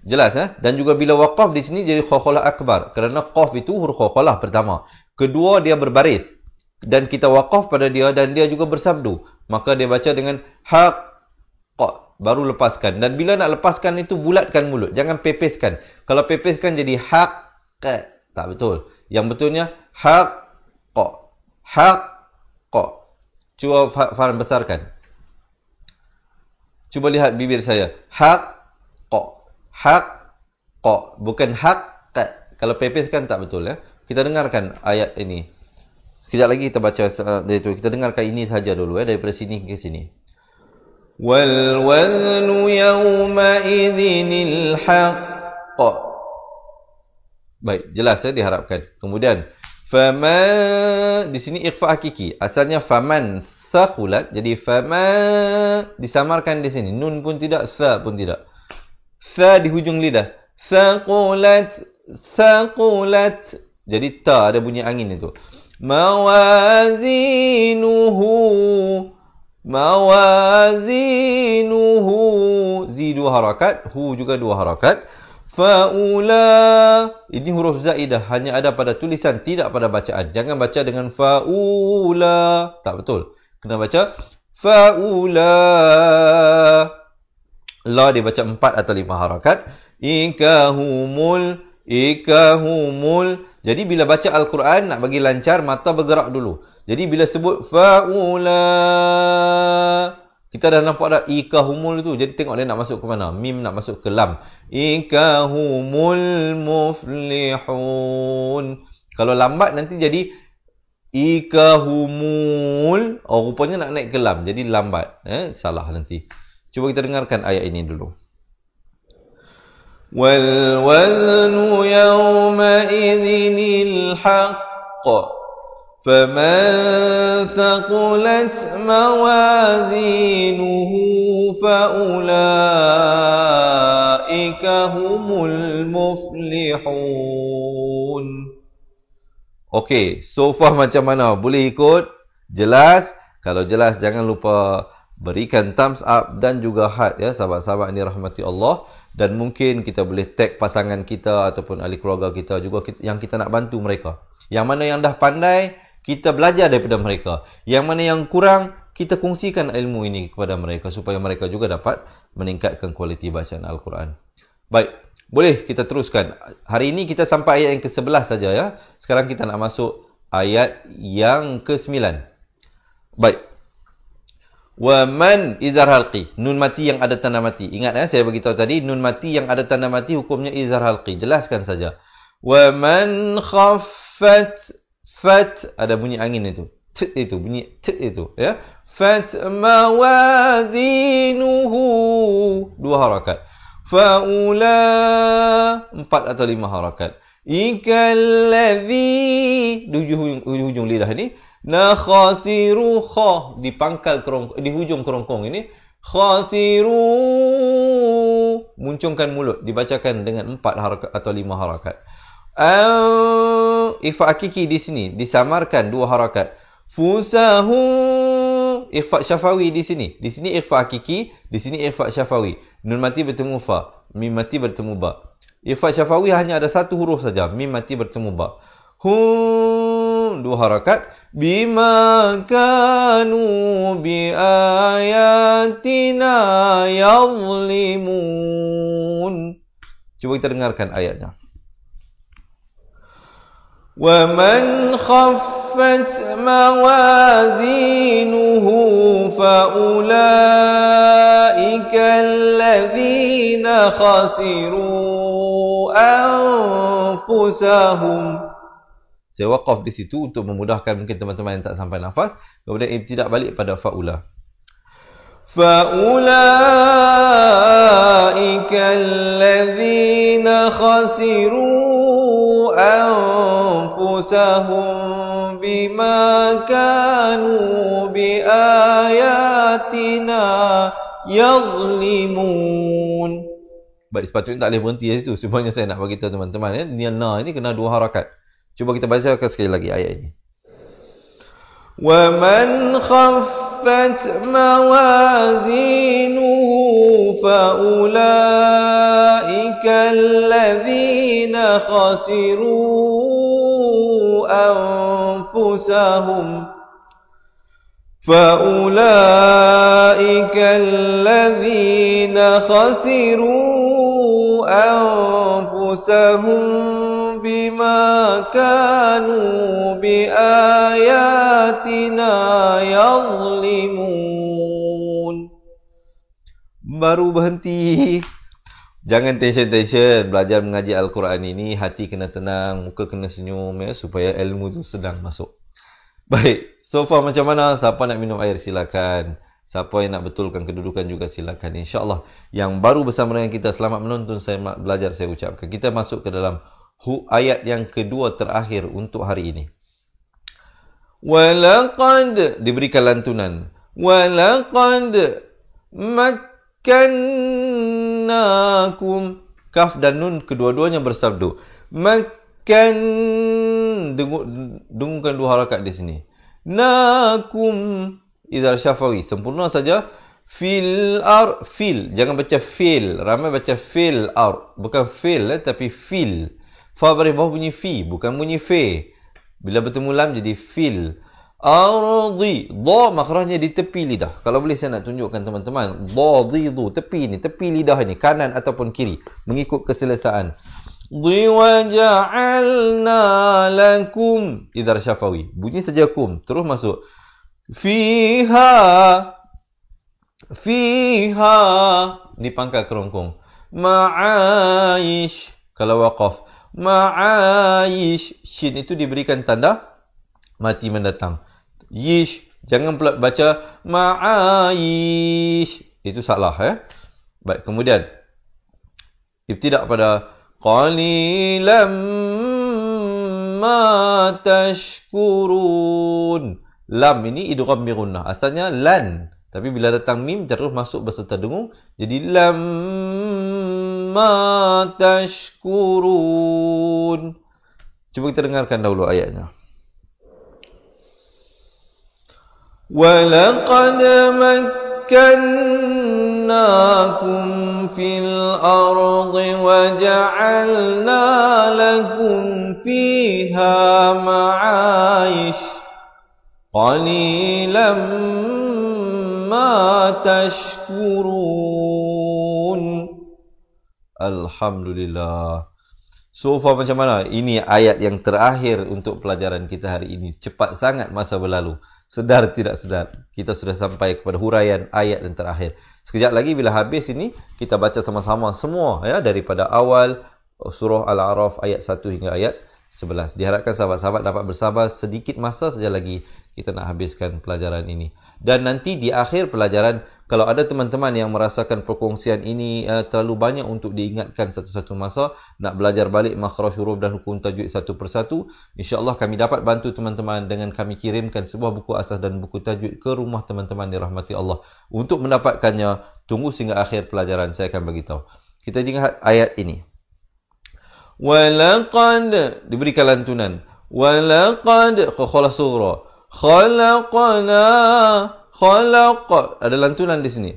Jelas eh? Dan juga bila waqaf di sini jadi khokolah akbar. Kerana qaf itu huruf khokolah pertama. Kedua dia berbaris. Dan kita waqaf pada dia dan dia juga bersabdu. Maka dia baca dengan haq. Baru lepaskan. Dan bila nak lepaskan itu bulatkan mulut. Jangan pepeskan. Kalau pepeskan jadi haq. Tak betul. Yang betulnya haq. Haq. Cuba faham besarkan. Cuba lihat bibir saya. Haq. Hak haqqa bukan haqqa kalau PP kan tak betul ya kita dengarkan ayat ini kejap lagi kita baca eh, dari itu kita dengarkan ini saja dulu ya daripada sini ke sini wal waznu yawma idzinil haqq baik jelas ya diharapkan kemudian faman di sini ikhfa hakiki asalnya faman sakulat jadi faman disamarkan di sini nun pun tidak sa pun tidak Tha di hujung lidah. Thaqulat. Thaqulat. Jadi ta ada bunyi angin itu. Mawazinuhu. Mawazinuhu. Zi dua harakat. Hu juga dua harakat. Faula. Ini huruf zaidah. Hanya ada pada tulisan. Tidak pada bacaan. Jangan baca dengan faula. Tak betul. Kena baca. Faula la dia baca 4 atau 5 harakat ikahumul ikahumul jadi bila baca al-Quran nak bagi lancar mata bergerak dulu jadi bila sebut faula kita dah nampak dah ikahumul tu jadi tengok dia nak masuk ke mana mim nak masuk ke lam ikahumul muflihun kalau lambat nanti jadi ikahumul oh rupanya nak naik ke lam jadi lambat eh salah nanti Cuba kita dengarkan ayat ini dulu. Wal waznu yawma idhinil haqq faman thaqulat mawazinuhu faulaika muflihun. Okey, so far macam mana? Boleh ikut? Jelas? Kalau jelas jangan lupa berikan thumbs up dan juga heart ya sahabat-sahabat ini rahmati Allah dan mungkin kita boleh tag pasangan kita ataupun ahli keluarga kita juga yang kita nak bantu mereka. Yang mana yang dah pandai, kita belajar daripada mereka. Yang mana yang kurang, kita kongsikan ilmu ini kepada mereka supaya mereka juga dapat meningkatkan kualiti bacaan Al-Quran. Baik, boleh kita teruskan. Hari ini kita sampai ayat yang ke-11 saja ya. Sekarang kita nak masuk ayat yang ke-9. Baik, man izhar halqi. Nun mati yang ada tanda mati. Ingat ya, eh, saya beritahu tadi. Nun mati yang ada tanda mati, hukumnya izhar halqi. Jelaskan saja. man khafat fat. Ada bunyi angin itu. T itu, bunyi t itu. Ya. Fat mawazinuhu. Dua harakat. Faula. Empat atau lima harakat. Ikal ladhi. Di hujung, hujung lidah ini. Nakhasiru kha di pangkal kerong, di hujung kerongkong ini khasiru muncungkan mulut dibacakan dengan empat harakat atau lima harakat. Uh, ifa akiki di sini disamarkan dua harakat. Fusahu ifa syafawi di sini. Di sini ifa akiki, di sini ifa syafawi. Nun mati bertemu fa, mim mati bertemu ba. Ifa syafawi hanya ada satu huruf saja, mim mati bertemu ba. Hu dua harakat. بما كانوا بآياتنا يظلمون Cuba kita dengarkan ayatnya. وَمَنْ خَفَّتْ مَوَازِينُهُ فَأُولَئِكَ الَّذِينَ خَسِرُوا أَنفُسَهُمْ saya wakaf di situ untuk memudahkan mungkin teman-teman yang tak sampai nafas kemudian tidak balik pada Faulah faulaika allazina khasiru anfusahum bima kanu biayatina yazlimun Baik, sepatutnya tak boleh berhenti di situ. semuanya saya nak bagi teman-teman. Ya. Eh. Nial na ini kena dua harakat. Cuba kita baca sekali lagi ayat ini. وَمَنْ خَفَّتْ مَوَازِينُهُ فَأُولَئِكَ الَّذِينَ خَسِرُوا أَنفُسَهُمْ فأولئك الذين خسروا أنفسهم بما كانوا بآياتنا يظلمون baru berhenti jangan tension tension belajar mengaji al-Quran ini hati kena tenang muka kena senyum ya supaya ilmu tu sedang masuk baik so far macam mana siapa nak minum air silakan Siapa yang nak betulkan kedudukan juga silakan. InsyaAllah yang baru bersama dengan kita. Selamat menonton. Saya belajar. Saya ucapkan. Kita masuk ke dalam ayat yang kedua terakhir untuk hari ini. Walaqad diberikan lantunan. Walaqad makkannakum kaf dan nun kedua-duanya bersabdu. Makan dengungkan dua harakat di sini. Nakum idhar syafawi sempurna saja fil ar fil jangan baca fil ramai baca fil ar bukan fil eh, tapi fil Fa berubah bunyi fi bukan bunyi fe. Bila bertemu lam jadi fil. Ardi. do makrahnya di tepi lidah. Kalau boleh saya nak tunjukkan teman-teman. do di du tepi ni, tepi lidah ni kanan ataupun kiri mengikut keselesaan. Dhi wa ja'alna lakum idhar syafawi. Bunyi saja kum terus masuk. Fiha fiha di pangkal kerongkong. Ma'aish kalau waqaf Ma'ayish, Shin itu diberikan tanda mati mendatang. Yish. Jangan pula baca Ma'ayish, Itu salah. Eh? Baik, kemudian. Ibtidak pada qalilam ma tashkurun. Lam ini idgham bi Asalnya lan. Tapi bila datang mim terus masuk berserta dengung jadi lam ما تشكرون Cuba kita dengarkan dahulu ayatnya. وَلَقَدْ مَكَّنَّاكُمْ فِي الْأَرْضِ وَجَعَلْنَا لَكُمْ فِيهَا مَعَايِشَ قَلِيلًا مَا تَشْكُرُونَ Alhamdulillah. So far macam mana? Ini ayat yang terakhir untuk pelajaran kita hari ini. Cepat sangat masa berlalu. Sedar tidak sedar. Kita sudah sampai kepada huraian ayat yang terakhir. Sekejap lagi bila habis ini, kita baca sama-sama semua ya daripada awal oh, surah Al-Araf ayat 1 hingga ayat 11. Diharapkan sahabat-sahabat dapat bersabar sedikit masa saja lagi kita nak habiskan pelajaran ini. Dan nanti di akhir pelajaran, kalau ada teman-teman yang merasakan perkongsian ini uh, terlalu banyak untuk diingatkan satu-satu masa nak belajar balik makhraj huruf dan hukum tajwid satu persatu insyaallah kami dapat bantu teman-teman dengan kami kirimkan sebuah buku asas dan buku tajwid ke rumah teman-teman di rahmati Allah untuk mendapatkannya tunggu sehingga akhir pelajaran saya akan beritahu kita ingat ayat ini walaqad diberikan lantunan surah, khalaqana khalaq ada lantunan di sini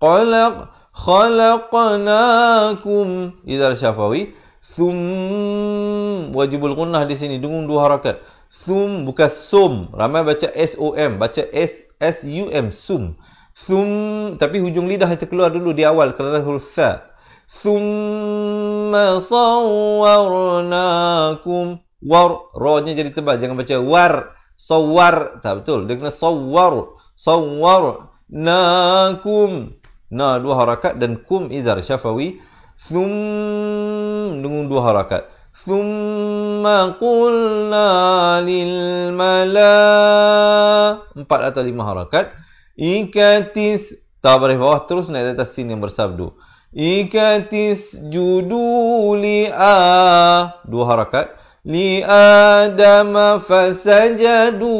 khalaq khalaqnakum idzar syafawi thum wajibul gunnah di sini dengung dua harakat thum bukan sum ramai baca s o m baca s s u m sum Sum. tapi hujung lidah itu keluar dulu di awal kerana huruf sa thumma sawarnakum war ra jadi tebal jangan baca war sawar tak betul dia kena sawar sawarnakum. Na dua harakat dan kum idhar syafawi. Thum dengan dua harakat. Thumma qulna lil mala. Empat atau lima harakat. Ikatis. Tak boleh bawah terus naik atas sin yang bersabdu. Ikatis juduli a. Dua harakat. Li adama fasajadu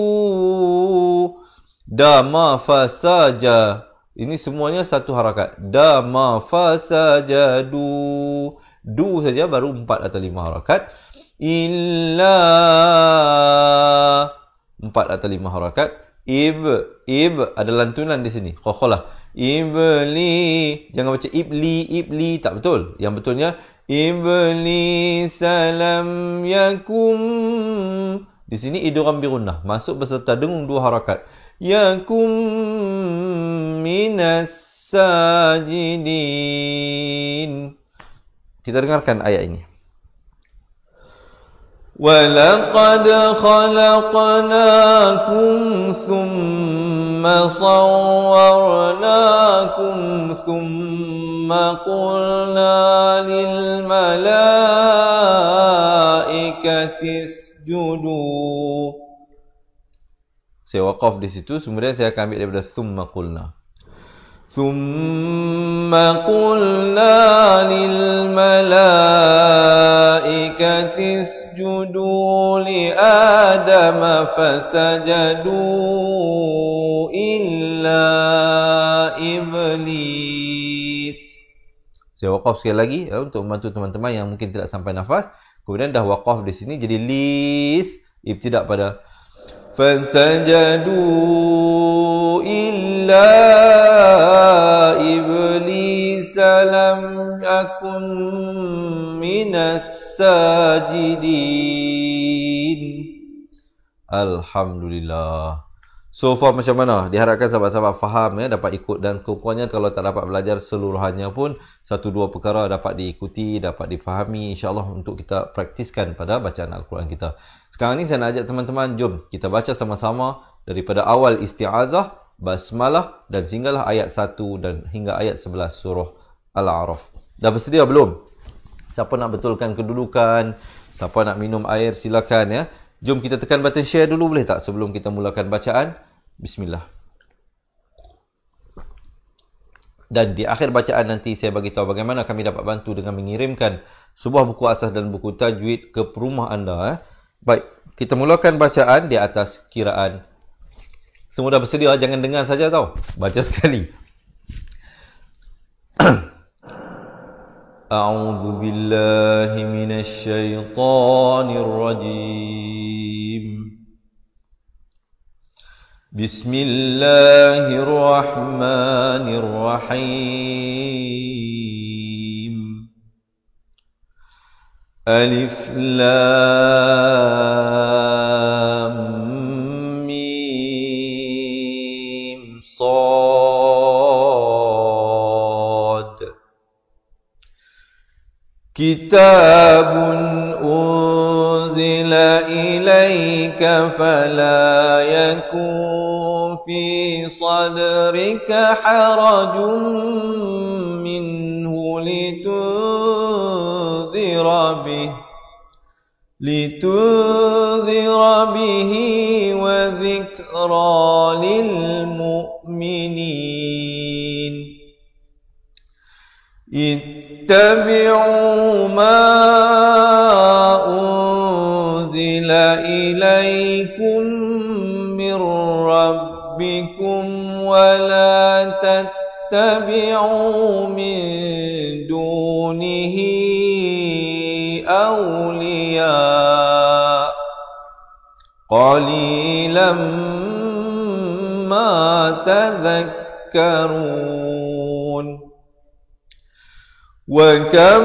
da ma fa saja ini semuanya satu harakat da ma fa saja du du saja baru empat atau lima harakat illa empat atau lima harakat ib ib ada lantunan di sini khokhola ibli jangan baca ibli ibli tak betul yang betulnya ibli salam yakum di sini idgham birunnah masuk beserta dengung dua harakat يكن من الساجدين Kita dengarkan ayat ini. وَلَقَدْ خَلَقْنَاكُمْ ثُمَّ صَوَّرْنَاكُمْ ثُمَّ قُلْنَا لِلْمَلَائِكَةِ اسْجُدُوا saya wakaf di situ kemudian saya akan ambil daripada thumma qulna thumma qulna lil malaikati isjudu li adam fasajadu illa iblis saya wakaf sekali lagi ya, untuk membantu teman-teman yang mungkin tidak sampai nafas kemudian dah wakaf di sini jadi lis ibtidak pada فسجدوا إلا إبليس لم أكن من الساجدين الحمد لله So far macam mana? Diharapkan sahabat-sahabat faham ya, dapat ikut dan kekuannya kalau tak dapat belajar seluruhannya pun satu dua perkara dapat diikuti, dapat difahami insya-Allah untuk kita praktiskan pada bacaan al-Quran kita. Sekarang ni saya nak ajak teman-teman, jom kita baca sama-sama daripada awal isti'azah, basmalah dan singgahlah ayat 1 dan hingga ayat 11 surah Al-A'raf. Dah bersedia belum? Siapa nak betulkan kedudukan, siapa nak minum air silakan ya. Jom kita tekan button share dulu boleh tak sebelum kita mulakan bacaan? Bismillah. Dan di akhir bacaan nanti saya bagi tahu bagaimana kami dapat bantu dengan mengirimkan sebuah buku asas dan buku tajwid ke rumah anda. Eh. Baik, kita mulakan bacaan di atas kiraan. Semua dah bersedia, jangan dengar saja tau. Baca *laughs* sekali. A'udhu بالله من الشيطان الرجيم بسم الله الرحمن ألف لام ميم صاد كتاب أنزل إليك فلا يكون في صدرك حرج منه لتنزل لتنذر به لتنذر به وذكرى للمؤمنين اتبعوا ما أنزل إليكم من ربكم ولا تتبعوا من دونه أولياء قليلا ما تذكرون وكم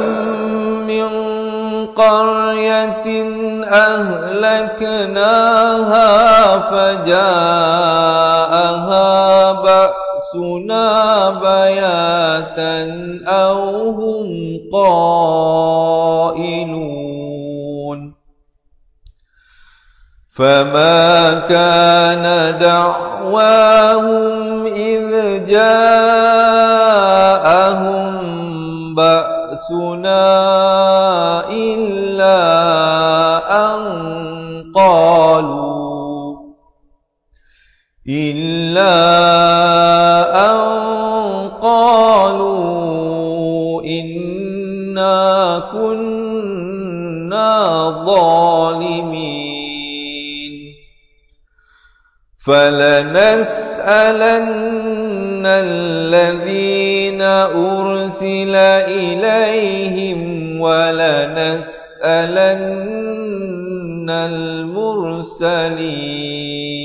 من قرية أهلكناها فجاءها بأس بأسنا بياتا أو هم قائلون فما كان دعواهم إذ جاءهم بأسنا إلا أن قالوا إلا أن قالوا إنا كنا ظالمين فلنسألن الذين أرسل إليهم ولنسألن المرسلين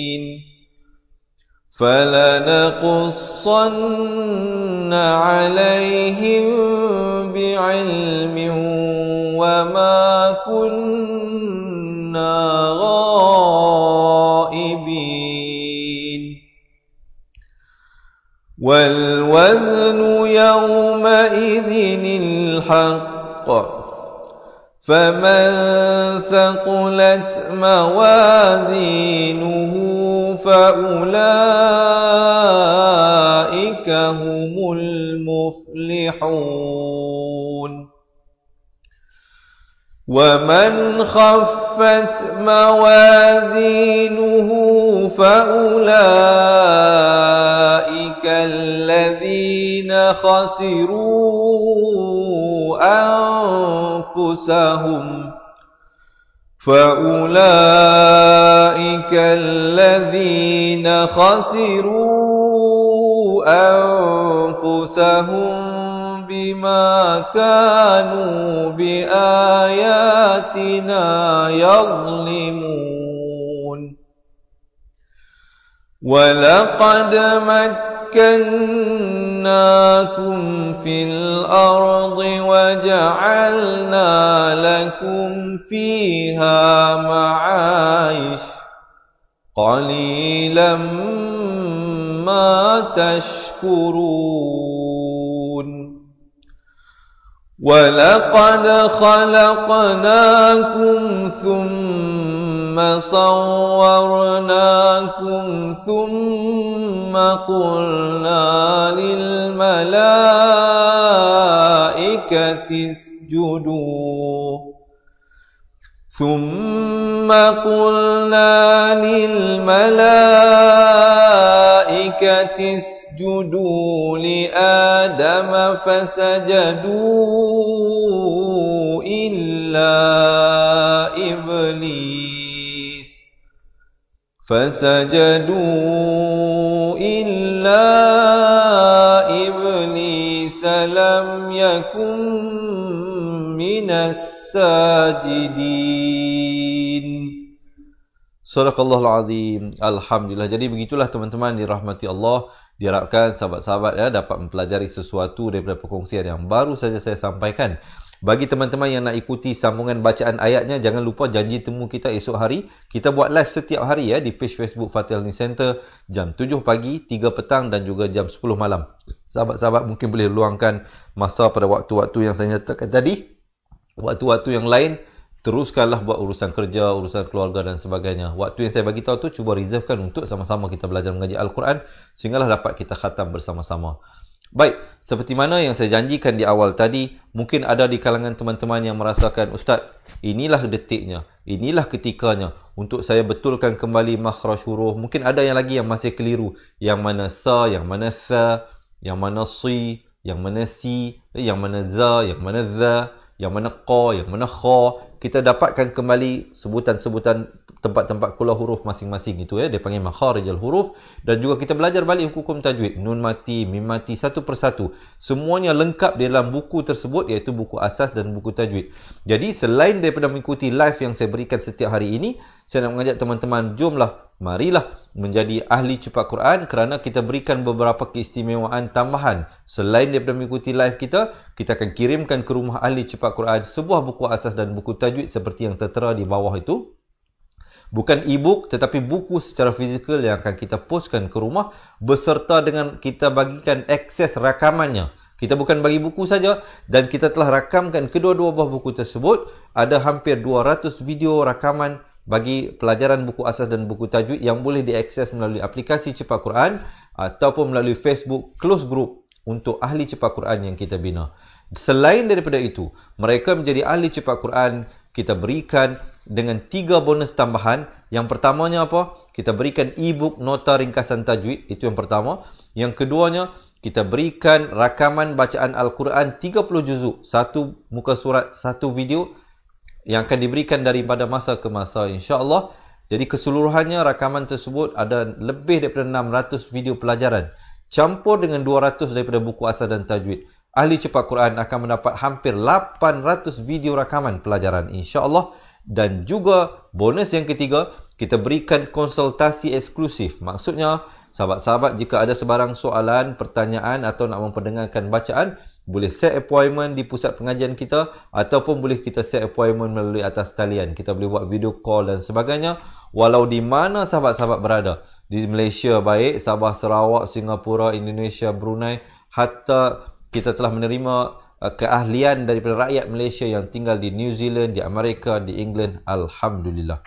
فلنقصن عليهم بعلم وما كنا غائبين والوزن يومئذ الحق فمن ثقلت موازينه فأولئك هم المفلحون ومن خفت موازينه فأولئك الذين خسروا أنفسهم فأولئك الذين خسروا أنفسهم بما كانوا بآياتنا يظلمون ولقد مكنوا مكناكم في الأرض وجعلنا لكم فيها معايش قليلا ما تشكرون ولقد خلقناكم ثم ثم صورناكم ثم قلنا للملائكة اسجدوا ثم قلنا للملائكة اسجدوا لآدم فسجدوا إلا فسجدوا إلا إبليس لم يكن من الساجدين Surah Allah Al-Azim Alhamdulillah Jadi begitulah teman-teman dirahmati Allah Diharapkan sahabat-sahabat ya, dapat mempelajari sesuatu daripada perkongsian yang baru saja saya sampaikan bagi teman-teman yang nak ikuti sambungan bacaan ayatnya, jangan lupa janji temu kita esok hari. Kita buat live setiap hari ya di page Facebook Fatih Healing Center jam 7 pagi, 3 petang dan juga jam 10 malam. Sahabat-sahabat mungkin boleh luangkan masa pada waktu-waktu yang saya nyatakan tadi. Waktu-waktu yang lain, teruskanlah buat urusan kerja, urusan keluarga dan sebagainya. Waktu yang saya bagi tahu tu cuba reservekan untuk sama-sama kita belajar mengaji Al-Quran sehinggalah dapat kita khatam bersama-sama. Baik, seperti mana yang saya janjikan di awal tadi, mungkin ada di kalangan teman-teman yang merasakan, Ustaz, inilah detiknya, inilah ketikanya untuk saya betulkan kembali makhraj huruf. Mungkin ada yang lagi yang masih keliru. Yang mana sa, yang mana sa, yang mana si, yang mana si, yang mana za, yang mana za, yang mana qa, yang mana kha, kita dapatkan kembali sebutan-sebutan tempat-tempat kula huruf masing-masing itu ya. Dia panggil makharijal huruf. Dan juga kita belajar balik hukum tajwid. Nun mati, mim mati, satu persatu. Semuanya lengkap dalam buku tersebut iaitu buku asas dan buku tajwid. Jadi selain daripada mengikuti live yang saya berikan setiap hari ini, saya nak mengajak teman-teman, jomlah, marilah menjadi ahli cepat Quran kerana kita berikan beberapa keistimewaan tambahan. Selain daripada mengikuti live kita, kita akan kirimkan ke rumah ahli cepat Quran sebuah buku asas dan buku tajwid seperti yang tertera di bawah itu. Bukan e-book tetapi buku secara fizikal yang akan kita postkan ke rumah beserta dengan kita bagikan akses rakamannya. Kita bukan bagi buku saja dan kita telah rakamkan kedua-dua buah buku tersebut. Ada hampir 200 video rakaman bagi pelajaran buku asas dan buku tajwid yang boleh diakses melalui aplikasi Cepat Quran ataupun melalui Facebook Close Group untuk ahli Cepat Quran yang kita bina. Selain daripada itu, mereka menjadi ahli Cepat Quran kita berikan dengan tiga bonus tambahan. Yang pertamanya apa? Kita berikan e-book nota ringkasan tajwid. Itu yang pertama. Yang keduanya, kita berikan rakaman bacaan Al-Quran 30 juzuk. Satu muka surat, satu video. Satu video yang akan diberikan daripada masa ke masa insya-Allah. Jadi keseluruhannya rakaman tersebut ada lebih daripada 600 video pelajaran campur dengan 200 daripada buku asal dan tajwid. Ahli cepat Quran akan mendapat hampir 800 video rakaman pelajaran insya-Allah dan juga bonus yang ketiga kita berikan konsultasi eksklusif. Maksudnya sahabat-sahabat jika ada sebarang soalan, pertanyaan atau nak memperdengarkan bacaan boleh set appointment di pusat pengajian kita ataupun boleh kita set appointment melalui atas talian. Kita boleh buat video call dan sebagainya walau di mana sahabat-sahabat berada. Di Malaysia baik, Sabah, Sarawak, Singapura, Indonesia, Brunei, hatta kita telah menerima uh, keahlian daripada rakyat Malaysia yang tinggal di New Zealand, di Amerika, di England. Alhamdulillah.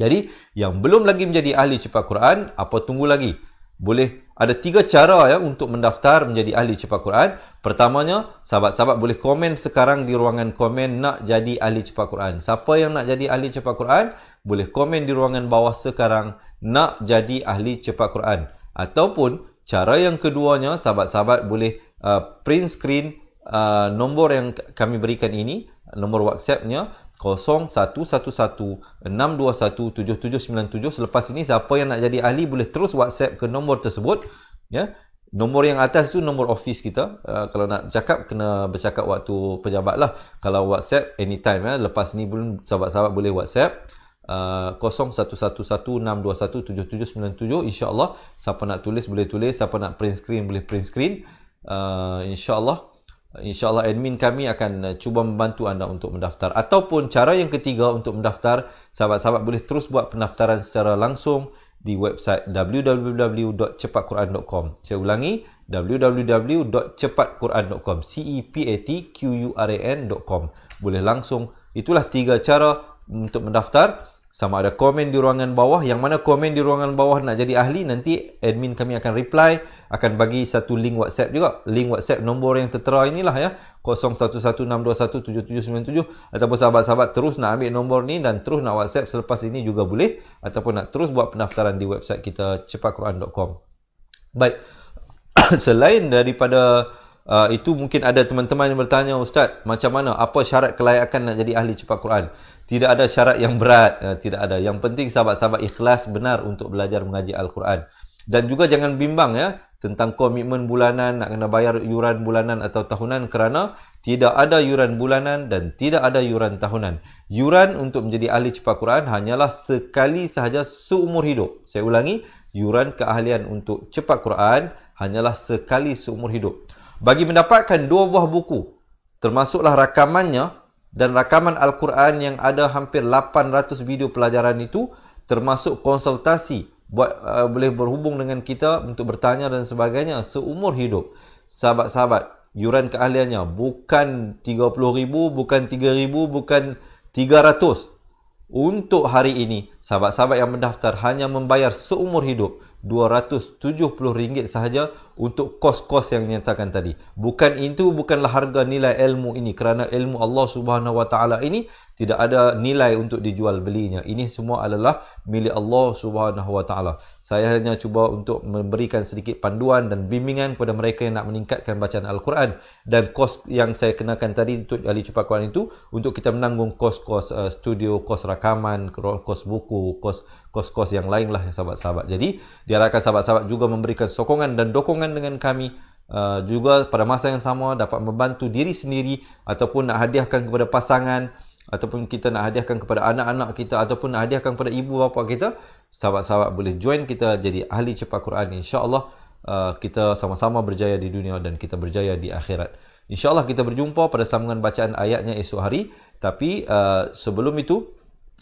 Jadi, yang belum lagi menjadi ahli cepat Quran, apa tunggu lagi? Boleh ada tiga cara ya untuk mendaftar menjadi ahli cepat Quran. Pertamanya, sahabat-sahabat boleh komen sekarang di ruangan komen nak jadi ahli cepat Quran. Siapa yang nak jadi ahli cepat Quran, boleh komen di ruangan bawah sekarang nak jadi ahli cepat Quran. Ataupun cara yang keduanya, sahabat-sahabat boleh uh, print screen uh, nombor yang kami berikan ini, nombor WhatsApp-nya 0111621797 selepas ini siapa yang nak jadi ahli boleh terus WhatsApp ke nombor tersebut ya nombor yang atas tu nombor office kita uh, kalau nak cakap kena bercakap waktu pejabat lah kalau WhatsApp anytime ya lepas ni belum sahabat-sahabat boleh WhatsApp eh, uh, 0111621797 insyaallah siapa nak tulis boleh tulis siapa nak print screen boleh print screen uh, insyaallah InsyaAllah admin kami akan eh, cuba membantu anda untuk mendaftar. Ataupun cara yang ketiga untuk mendaftar, sahabat-sahabat boleh terus buat pendaftaran secara langsung di website www.cepatquran.com. Saya ulangi, www.cepatquran.com. C-E-P-A-T-Q-U-R-A-N.com. E boleh langsung. Itulah tiga cara untuk mendaftar sama ada komen di ruangan bawah yang mana komen di ruangan bawah nak jadi ahli nanti admin kami akan reply akan bagi satu link WhatsApp juga link WhatsApp nombor yang tertera inilah ya 0116217797 ataupun sahabat-sahabat terus nak ambil nombor ni dan terus nak WhatsApp selepas ini juga boleh ataupun nak terus buat pendaftaran di website kita cepatquran.com baik *coughs* selain daripada uh, itu mungkin ada teman-teman yang bertanya ustaz macam mana apa syarat kelayakan nak jadi ahli cepat Quran tidak ada syarat yang berat, eh, tidak ada. Yang penting sahabat-sahabat ikhlas benar untuk belajar mengaji Al-Quran. Dan juga jangan bimbang ya tentang komitmen bulanan nak kena bayar yuran bulanan atau tahunan kerana tidak ada yuran bulanan dan tidak ada yuran tahunan. Yuran untuk menjadi ahli cepat Quran hanyalah sekali sahaja seumur hidup. Saya ulangi, yuran keahlian untuk cepat Quran hanyalah sekali seumur hidup. Bagi mendapatkan dua buah buku termasuklah rakamannya dan rakaman Al-Quran yang ada hampir 800 video pelajaran itu termasuk konsultasi buat uh, boleh berhubung dengan kita untuk bertanya dan sebagainya seumur hidup sahabat-sahabat yuran keahliannya bukan 30 ribu, bukan 3 ribu, bukan 300 untuk hari ini sahabat-sahabat yang mendaftar hanya membayar seumur hidup RM270 sahaja untuk kos-kos yang nyatakan tadi. Bukan itu bukanlah harga nilai ilmu ini kerana ilmu Allah Subhanahu Wa Taala ini tidak ada nilai untuk dijual belinya. Ini semua adalah milik Allah Subhanahu Wa Taala. Saya hanya cuba untuk memberikan sedikit panduan dan bimbingan kepada mereka yang nak meningkatkan bacaan Al-Quran dan kos yang saya kenakan tadi untuk Ali Cepat Quran itu untuk kita menanggung kos-kos eh, studio, kos rakaman, kos buku, kos kos-kos yang lain lah sahabat-sahabat. Jadi diharapkan sahabat-sahabat juga memberikan sokongan dan dokongan dengan kami uh, juga pada masa yang sama dapat membantu diri sendiri ataupun nak hadiahkan kepada pasangan ataupun kita nak hadiahkan kepada anak-anak kita ataupun nak hadiahkan kepada ibu bapa kita sahabat-sahabat boleh join kita jadi ahli cepat Quran insya-Allah uh, kita sama-sama berjaya di dunia dan kita berjaya di akhirat insya-Allah kita berjumpa pada sambungan bacaan ayatnya esok hari tapi uh, sebelum itu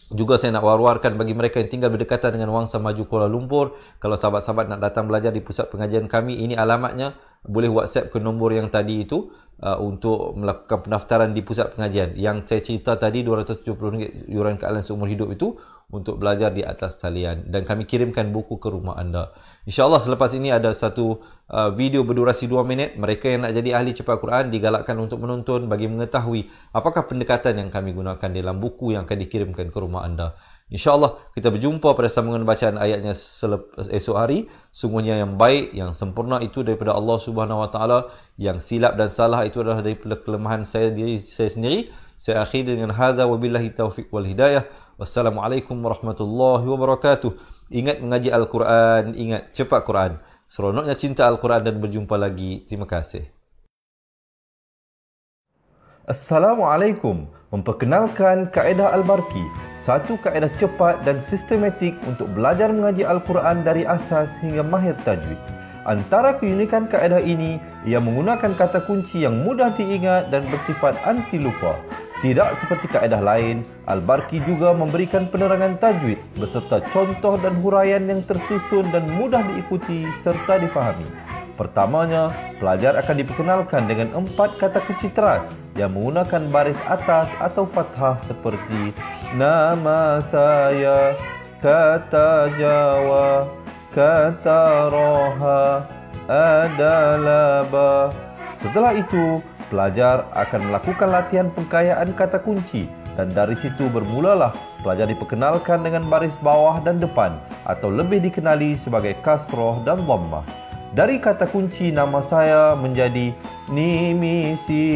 juga saya nak war-warkan bagi mereka yang tinggal berdekatan dengan Wangsa Maju Kuala Lumpur. Kalau sahabat-sahabat nak datang belajar di pusat pengajian kami, ini alamatnya. Boleh WhatsApp ke nombor yang tadi itu uh, untuk melakukan pendaftaran di pusat pengajian. Yang saya cerita tadi, RM270 yuran kealan seumur hidup itu untuk belajar di atas talian dan kami kirimkan buku ke rumah anda. InsyaAllah selepas ini ada satu uh, video berdurasi 2 minit. Mereka yang nak jadi ahli cepat Quran digalakkan untuk menonton bagi mengetahui apakah pendekatan yang kami gunakan dalam buku yang akan dikirimkan ke rumah anda. InsyaAllah kita berjumpa pada sambungan bacaan ayatnya esok hari. Sungguhnya yang baik, yang sempurna itu daripada Allah Subhanahu Wa Taala. Yang silap dan salah itu adalah dari kelemahan saya diri saya sendiri. Saya akhiri dengan hadza wabillahi taufiq wal hidayah. Wassalamualaikum warahmatullahi wabarakatuh. Ingat mengaji Al-Quran, ingat cepat Quran. Seronoknya cinta Al-Quran dan berjumpa lagi. Terima kasih. Assalamualaikum. Memperkenalkan kaedah Al-Barki. Satu kaedah cepat dan sistematik untuk belajar mengaji Al-Quran dari asas hingga mahir tajwid. Antara keunikan kaedah ini, ia menggunakan kata kunci yang mudah diingat dan bersifat anti lupa. Tidak seperti kaedah lain, Al-Barki juga memberikan penerangan tajwid beserta contoh dan huraian yang tersusun dan mudah diikuti serta difahami. Pertamanya, pelajar akan diperkenalkan dengan empat kata kunci teras yang menggunakan baris atas atau fathah seperti Nama saya, kata Jawa, kata Roha, adalah Ba. Setelah itu, pelajar akan melakukan latihan pengkayaan kata kunci dan dari situ bermulalah pelajar diperkenalkan dengan baris bawah dan depan atau lebih dikenali sebagai kasroh dan dhammah. Dari kata kunci nama saya menjadi Nimi Si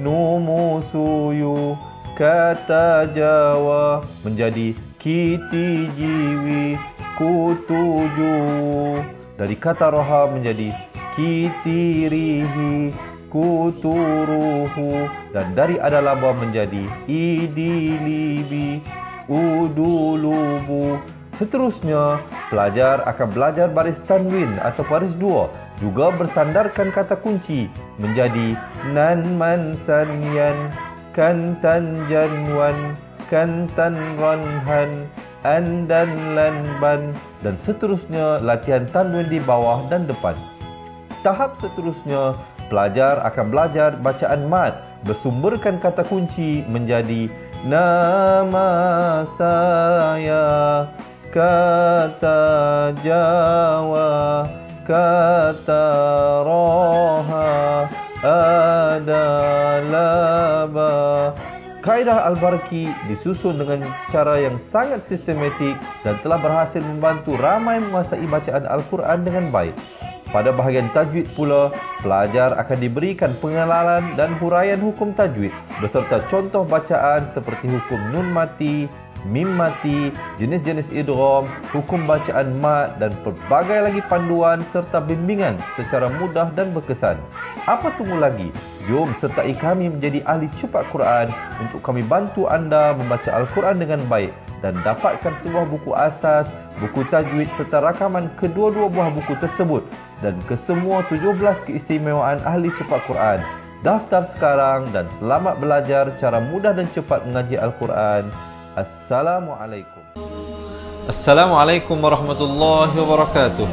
Numu Numusuyu Kata Jawa Menjadi Kiti Jiwi Kutuju Dari kata Roha menjadi Kitirihi kuturuhu dan dari adalaba menjadi idilibi udulubu seterusnya pelajar akan belajar baris tanwin atau baris dua juga bersandarkan kata kunci menjadi nan man sanyan kan tan janwan kan tan ranhan andan lanban dan seterusnya latihan tanwin di bawah dan depan tahap seterusnya pelajar akan belajar bacaan mat bersumberkan kata kunci menjadi nama saya kata Jawa kata roha adalah ba Kaedah Al-Barki disusun dengan cara yang sangat sistematik dan telah berhasil membantu ramai menguasai bacaan Al-Quran dengan baik. Pada bahagian tajwid pula, pelajar akan diberikan pengenalan dan huraian hukum tajwid beserta contoh bacaan seperti hukum nun mati, mim mati, jenis-jenis idrom, hukum bacaan mat dan pelbagai lagi panduan serta bimbingan secara mudah dan berkesan. Apa tunggu lagi? Jom sertai kami menjadi ahli cepat Quran untuk kami bantu anda membaca Al-Quran dengan baik dan dapatkan sebuah buku asas, buku tajwid serta rakaman kedua-dua buah buku tersebut dan kesemua 17 keistimewaan ahli cepat Quran. Daftar sekarang dan selamat belajar cara mudah dan cepat mengaji Al-Quran. Assalamualaikum. Assalamualaikum warahmatullahi wabarakatuh.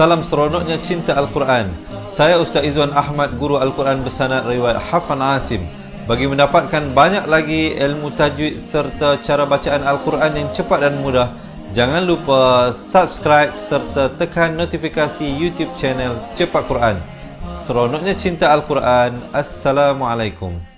Salam seronoknya cinta Al-Quran. Saya Ustaz Izwan Ahmad, Guru Al-Quran Bersanad Riwayat Hafan Asim. Bagi mendapatkan banyak lagi ilmu tajwid serta cara bacaan Al-Quran yang cepat dan mudah, Jangan lupa subscribe serta tekan notifikasi YouTube channel Cepat Quran. Seronoknya cinta Al-Quran. Assalamualaikum.